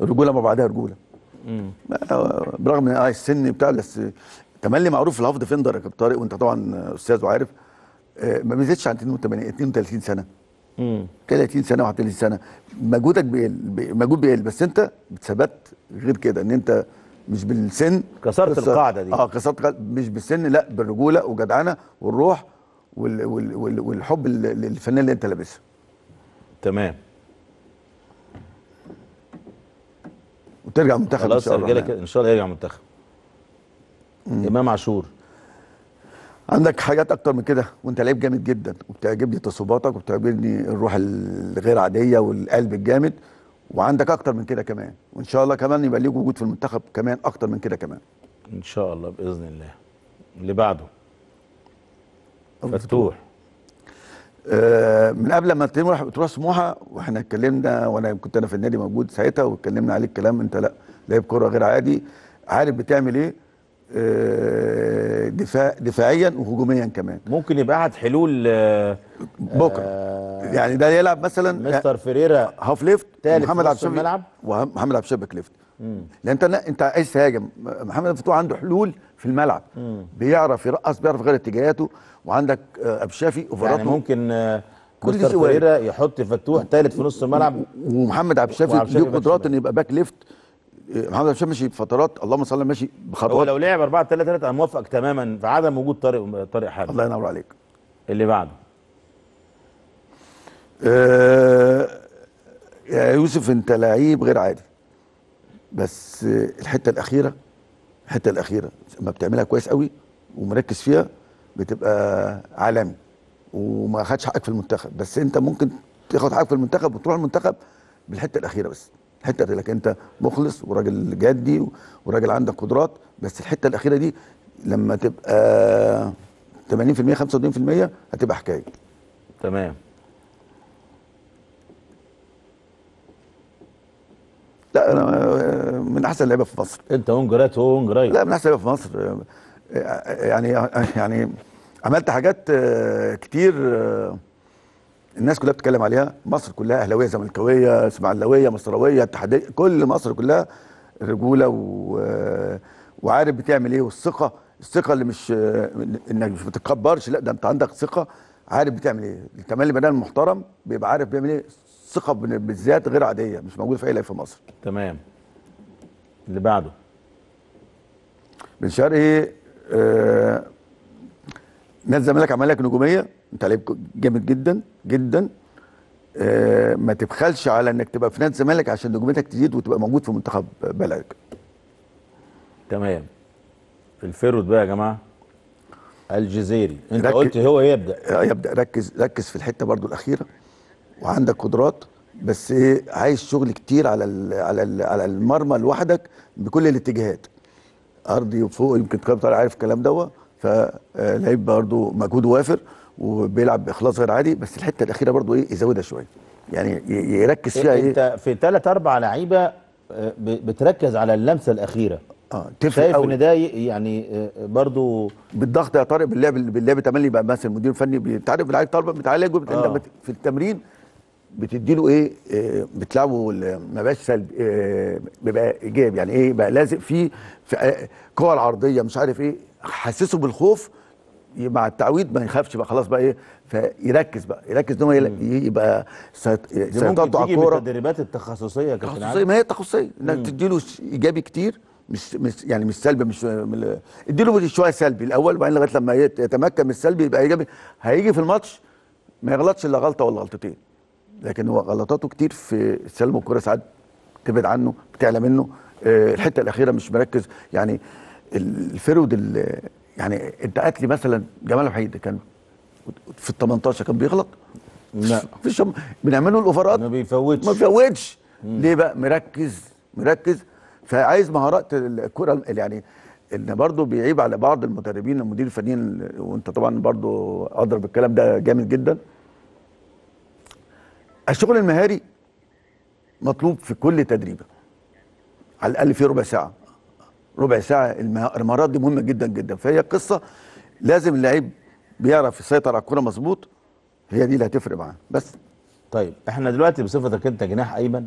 الرجوله ما بعدها رجوله آه، برغم ان آه، السن بتاع بس تملي معروف الهفض فين كابتن طارق وانت طبعا استاذ وعارف ما بيزيدش عن 82 32 سنه امم 30 سنه 31 سنه مجهودك بيقل مجهود بيقل بس انت بتثبت غير كده ان انت مش بالسن كسرت القاعده دي اه كسرت مش بالسن لا بالرجوله وجدعنه والروح وال وال وال والحب للفنان اللي انت لابسها تمام وترجع منتخب خلاص يعني. ان شاء الله خلاص ان شاء الله يرجع منتخب امام عاشور عندك حاجات اكتر من كده وانت لعيب جامد جدا وبتعجبني تصوباتك وبتعجبني الروح الغير عاديه والقلب الجامد وعندك اكتر من كده كمان وان شاء الله كمان يبقى ليك وجود في المنتخب كمان اكتر من كده كمان ان شاء الله باذن الله اللي بعده فتوح آه من قبل ما تروح تروح سموحه واحنا اتكلمنا وانا كنت انا في النادي موجود ساعتها واتكلمنا عليك كلام انت لا لعيب كره غير عادي عارف بتعمل ايه آه، دفاع دفاعيا وهجوميا كمان ممكن يبقى احد حلول آه، بكره آه، يعني ده يلعب مثلا مستر فيريرا هاف ليفت محمد عبد الملعب ومحمد عبد الشافي ليفت لان انت انت عايز تهاجم محمد فتوح عنده حلول في الملعب مم. بيعرف يرقص بيعرف غير اتجاهاته وعندك ابو شافي اوفراته يعني ممكن كل كل فريرة يحط فتوح ثالث في نص الملعب ومحمد عبد الشافي ليه قدرات انه يبقى باك ليفت محمد هشام ماشي بفترات اللهم صل ماشي بخطوات هو لو لعب 4 3 3 انا موافقك تماما في عدم وجود طارق طارق حامد الله ينور عليك اللي بعده آه يا يوسف انت لعيب غير عادي بس الحته الاخيره الحته الاخيره لما بتعملها كويس قوي ومركز فيها بتبقى عالمي وما خدش حقك في المنتخب بس انت ممكن تاخد حقك في المنتخب وتروح المنتخب بالحته الاخيره بس الحته دي لك انت مخلص وراجل جدي وراجل عندك قدرات بس الحته الاخيره دي لما تبقى 80% 25% هتبقى حكايه تمام لا انا من احسن اللعيبه في مصر انت اون رايت اون رايت لا من احسن اللعيبه في مصر يعني يعني عملت حاجات كتير الناس كلها بتتكلم عليها مصر كلها اهلاويه زملكاويه اسماعيلاويه مصراويه اتحاديه كل مصر كلها رجوله و... وعارف بتعمل ايه والثقه الثقه اللي مش انك مش بتتكبرش لا ده انت عندك ثقه عارف بتعمل ايه التملي بدل المحترم بيبقى عارف بيعمل ايه ثقه بالذات غير عاديه مش موجوده في اي لعيب في مصر تمام اللي بعده بن شرقي آه... نادي الزمالك عمل لك نجوميه انت لعيب جامد جدا جدا آه ما تبخلش على انك تبقى في نادي الزمالك عشان نجومتك تزيد وتبقى موجود في منتخب بلدك تمام الفيرود بقى يا جماعه الجزيري انت قلت هو يبدا آه، يبدا ركز ركز في الحته برضو الاخيره وعندك قدرات بس ايه عايز شغل كتير على الـ على الـ على المرمى لوحدك بكل الاتجاهات ارضي وفوق يمكن كابتن عارف الكلام دوت فلعيب آه، برضو مجهود وافر وبيلعب باخلاص غير عادي بس الحته الاخيره برضو ايه يزودها شويه يعني يركز فيها إيه, إيه؟ انت في ثلاث اربع لعيبه آه، بتركز على اللمسه الاخيره اه تفرق شايف ان ده يعني آه، برضو بالضغط يا طارق باللعب باللعب تملي بقى مثلا المدير الفني انت عارف طالبه بتعالج آه. في التمرين بتدي له ايه, إيه بتلعبه ما بقاش سلبي آه، بيبقى ايجابي يعني ايه بقى لازق فيه في كور عرضيه مش عارف ايه حسسه بالخوف مع التعويض ما يخافش بقى خلاص بقى ايه فيركز بقى يركز ان هو يبقى سيطرته على الكوره التدريبات التخصصيه يا كابتن عادل ما هي تخصصيه انك تديله ايجابي كتير مش مش يعني مش سلبي مش اديله شويه سلبي الاول وبعدين لغايه لما يتمكن من السلبي يبقى ايجابي هيجي في الماتش ما يغلطش الا غلطه ولا غلطتين لكن هو غلطاته كتير في سلم الكوره ساعات تبعد عنه بتعلى منه آه، الحته الاخيره مش مركز يعني الفرود يعني انت قلت لي مثلا جمال وحيد كان في ال 18 كان بيغلط لا مفيش بنعمله الاوفرات ما بيفوتش ما بيفوتش ليه بقى مركز مركز فعايز مهارات الكره يعني ان برضه بيعيب على بعض المدربين المدير الفنيين وانت طبعا برضه اضرب الكلام ده جامد جدا الشغل المهاري مطلوب في كل تدريبه على الاقل فيه ربع ساعه ربع ساعه المهارات دي مهمه جدا جدا فهي قصه لازم اللعيب بيعرف يسيطر على الكوره مظبوط هي دي اللي هتفرق معاه بس طيب احنا دلوقتي بصفتك انت جناح ايمن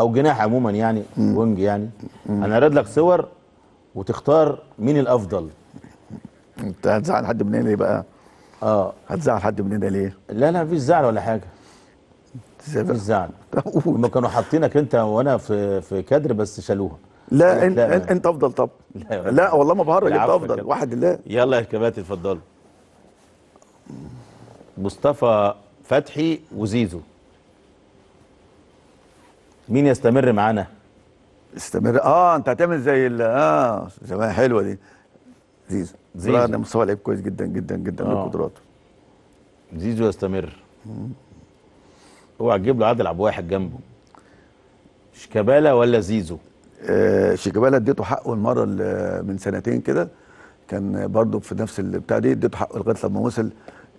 او جناح عموما يعني وينج يعني انا هرد لك صور وتختار مين الافضل انت هتزعل حد مننا ليه بقى اه هتزعل حد مننا ليه لا لا مفيش زعل ولا حاجه مفيش زعل هم كانوا حاطينك انت وانا في في كادر بس شالوها لا, إن لا إن انت افضل طب لا, لا والله ما بهرج انت افضل واحد الله يلا يا كباتن اتفضلوا مصطفى فتحي وزيزو مين يستمر معانا استمر اه انت هتعمل زي اه زمان حلوه دي زيزو زيزو لا مصطفى لعيب كويس جدا جدا جدا آه. بقدراته زيزو يستمر اوعى تجيب له عادل عبد الواحد جنبه شيكابالا ولا زيزو آه، شيكابالا اديته حقه المره من سنتين كده كان برضه في نفس البتاع دي اديته حقه لغايه لما وصل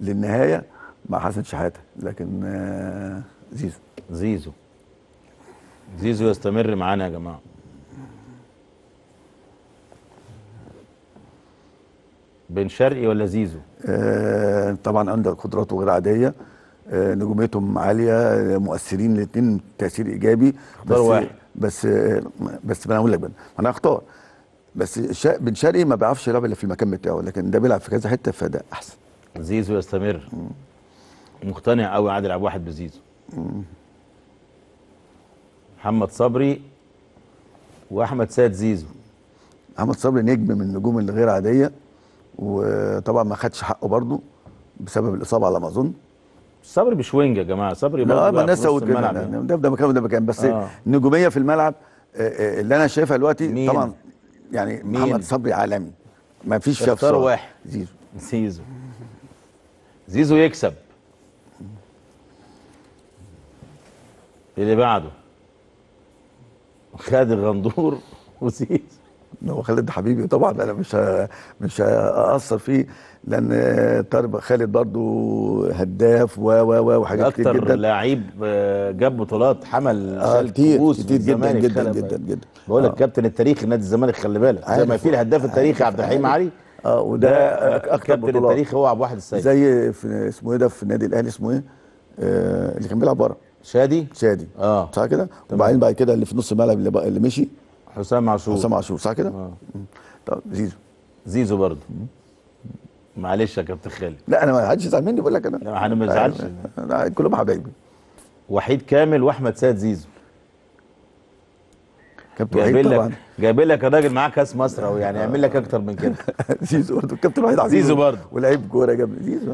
للنهايه مع حسن شحاته لكن آه، زيزو زيزو زيزو يستمر معانا يا جماعه بن شرقي ولا زيزو؟ آه طبعا عنده قدراته غير عاديه آه نجوميتهم عاليه مؤثرين الاثنين تاثير ايجابي اختار واحد بس بس انا اقول لك انا هختار بس بن شرقي ما بيعرفش يلعب الا في المكان بتاعه لكن ده بيلعب في كذا حته فده احسن زيزو يستمر مقتنع قوي عادل يلعب واحد بزيزو محمد صبري واحمد سيد زيزو محمد صبري نجم من النجوم الغير عاديه وطبعا ما خدش حقه برضه بسبب الاصابه على ما اظن صبري مش وينج يا جماعه صبري برضه لا الناس سعود يعني. ده ده مكان وده مكان بس آه. النجوميه في الملعب آه، آه، اللي انا شايفها دلوقتي مين؟ طبعا يعني مين؟ محمد صبري عالمي ما فيش فيها اختار واحد زيزو زيزو زيزو يكسب اللي بعده خالد الغندور وزيزو هو خالد حبيبي طبعا انا مش مش هقصر فيه لان طارق خالد برضو هداف و و و وحاجات كتير جدا اكتر لعيب جاب بطولات حمل آه كتير كتير جدا جدا جدا جدا بقول لك آه. كابتن التاريخي نادي الزمالك خلي بالك زي ما في الهداف التاريخي عبد الحليم علي اه وده اكتر كابتن التاريخي هو عبد الواحد السيد زي في اسمه ايه ده في النادي الاهلي اسمه ايه آه اللي كان بيلعب بره شادي شادي اه صح كده وبعدين بعد كده اللي في نص الملعب اللي, اللي مشي حسام عاشور حسام عاشور صح كده؟ آه. طب زيزو زيزو برضه معلش يا كابتن خالد لا انا ما حدش يزعل مني بقول لك انا انا ما ازعلش أيوة. كلهم حبايبي وحيد كامل واحمد سيد زيزو كابتن وحيد طبعا جايب لك الراجل معاه كاس مصر اهو يعني يعمل لك اكتر من كده زيزو برضه كابتن وحيد عزيز زيزو برضه ولعيب كوره جنب زيزو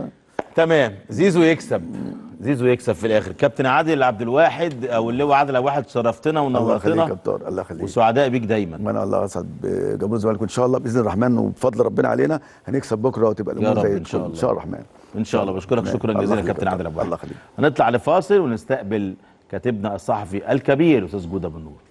تمام زيزو يكسب زيزو يكسب في الاخر كابتن عادل عبد الواحد او اللواء عادل عبد الواحد شرفتنا ونورتنا الله يخليك يا الله يخليك وسعداء بيك دايما وانا الله اسعد بجمهور الزمالك ان شاء الله باذن الرحمن وبفضل ربنا علينا هنكسب بكره وتبقى الامور زي ان شاء الله ان شاء الرحمن ان شاء الله بشكرك شكرا جزيلا كابتن عادل عبد الواحد الله يخليك هنطلع لفاصل ونستقبل كاتبنا الصحفي الكبير استاذ جوده بن نور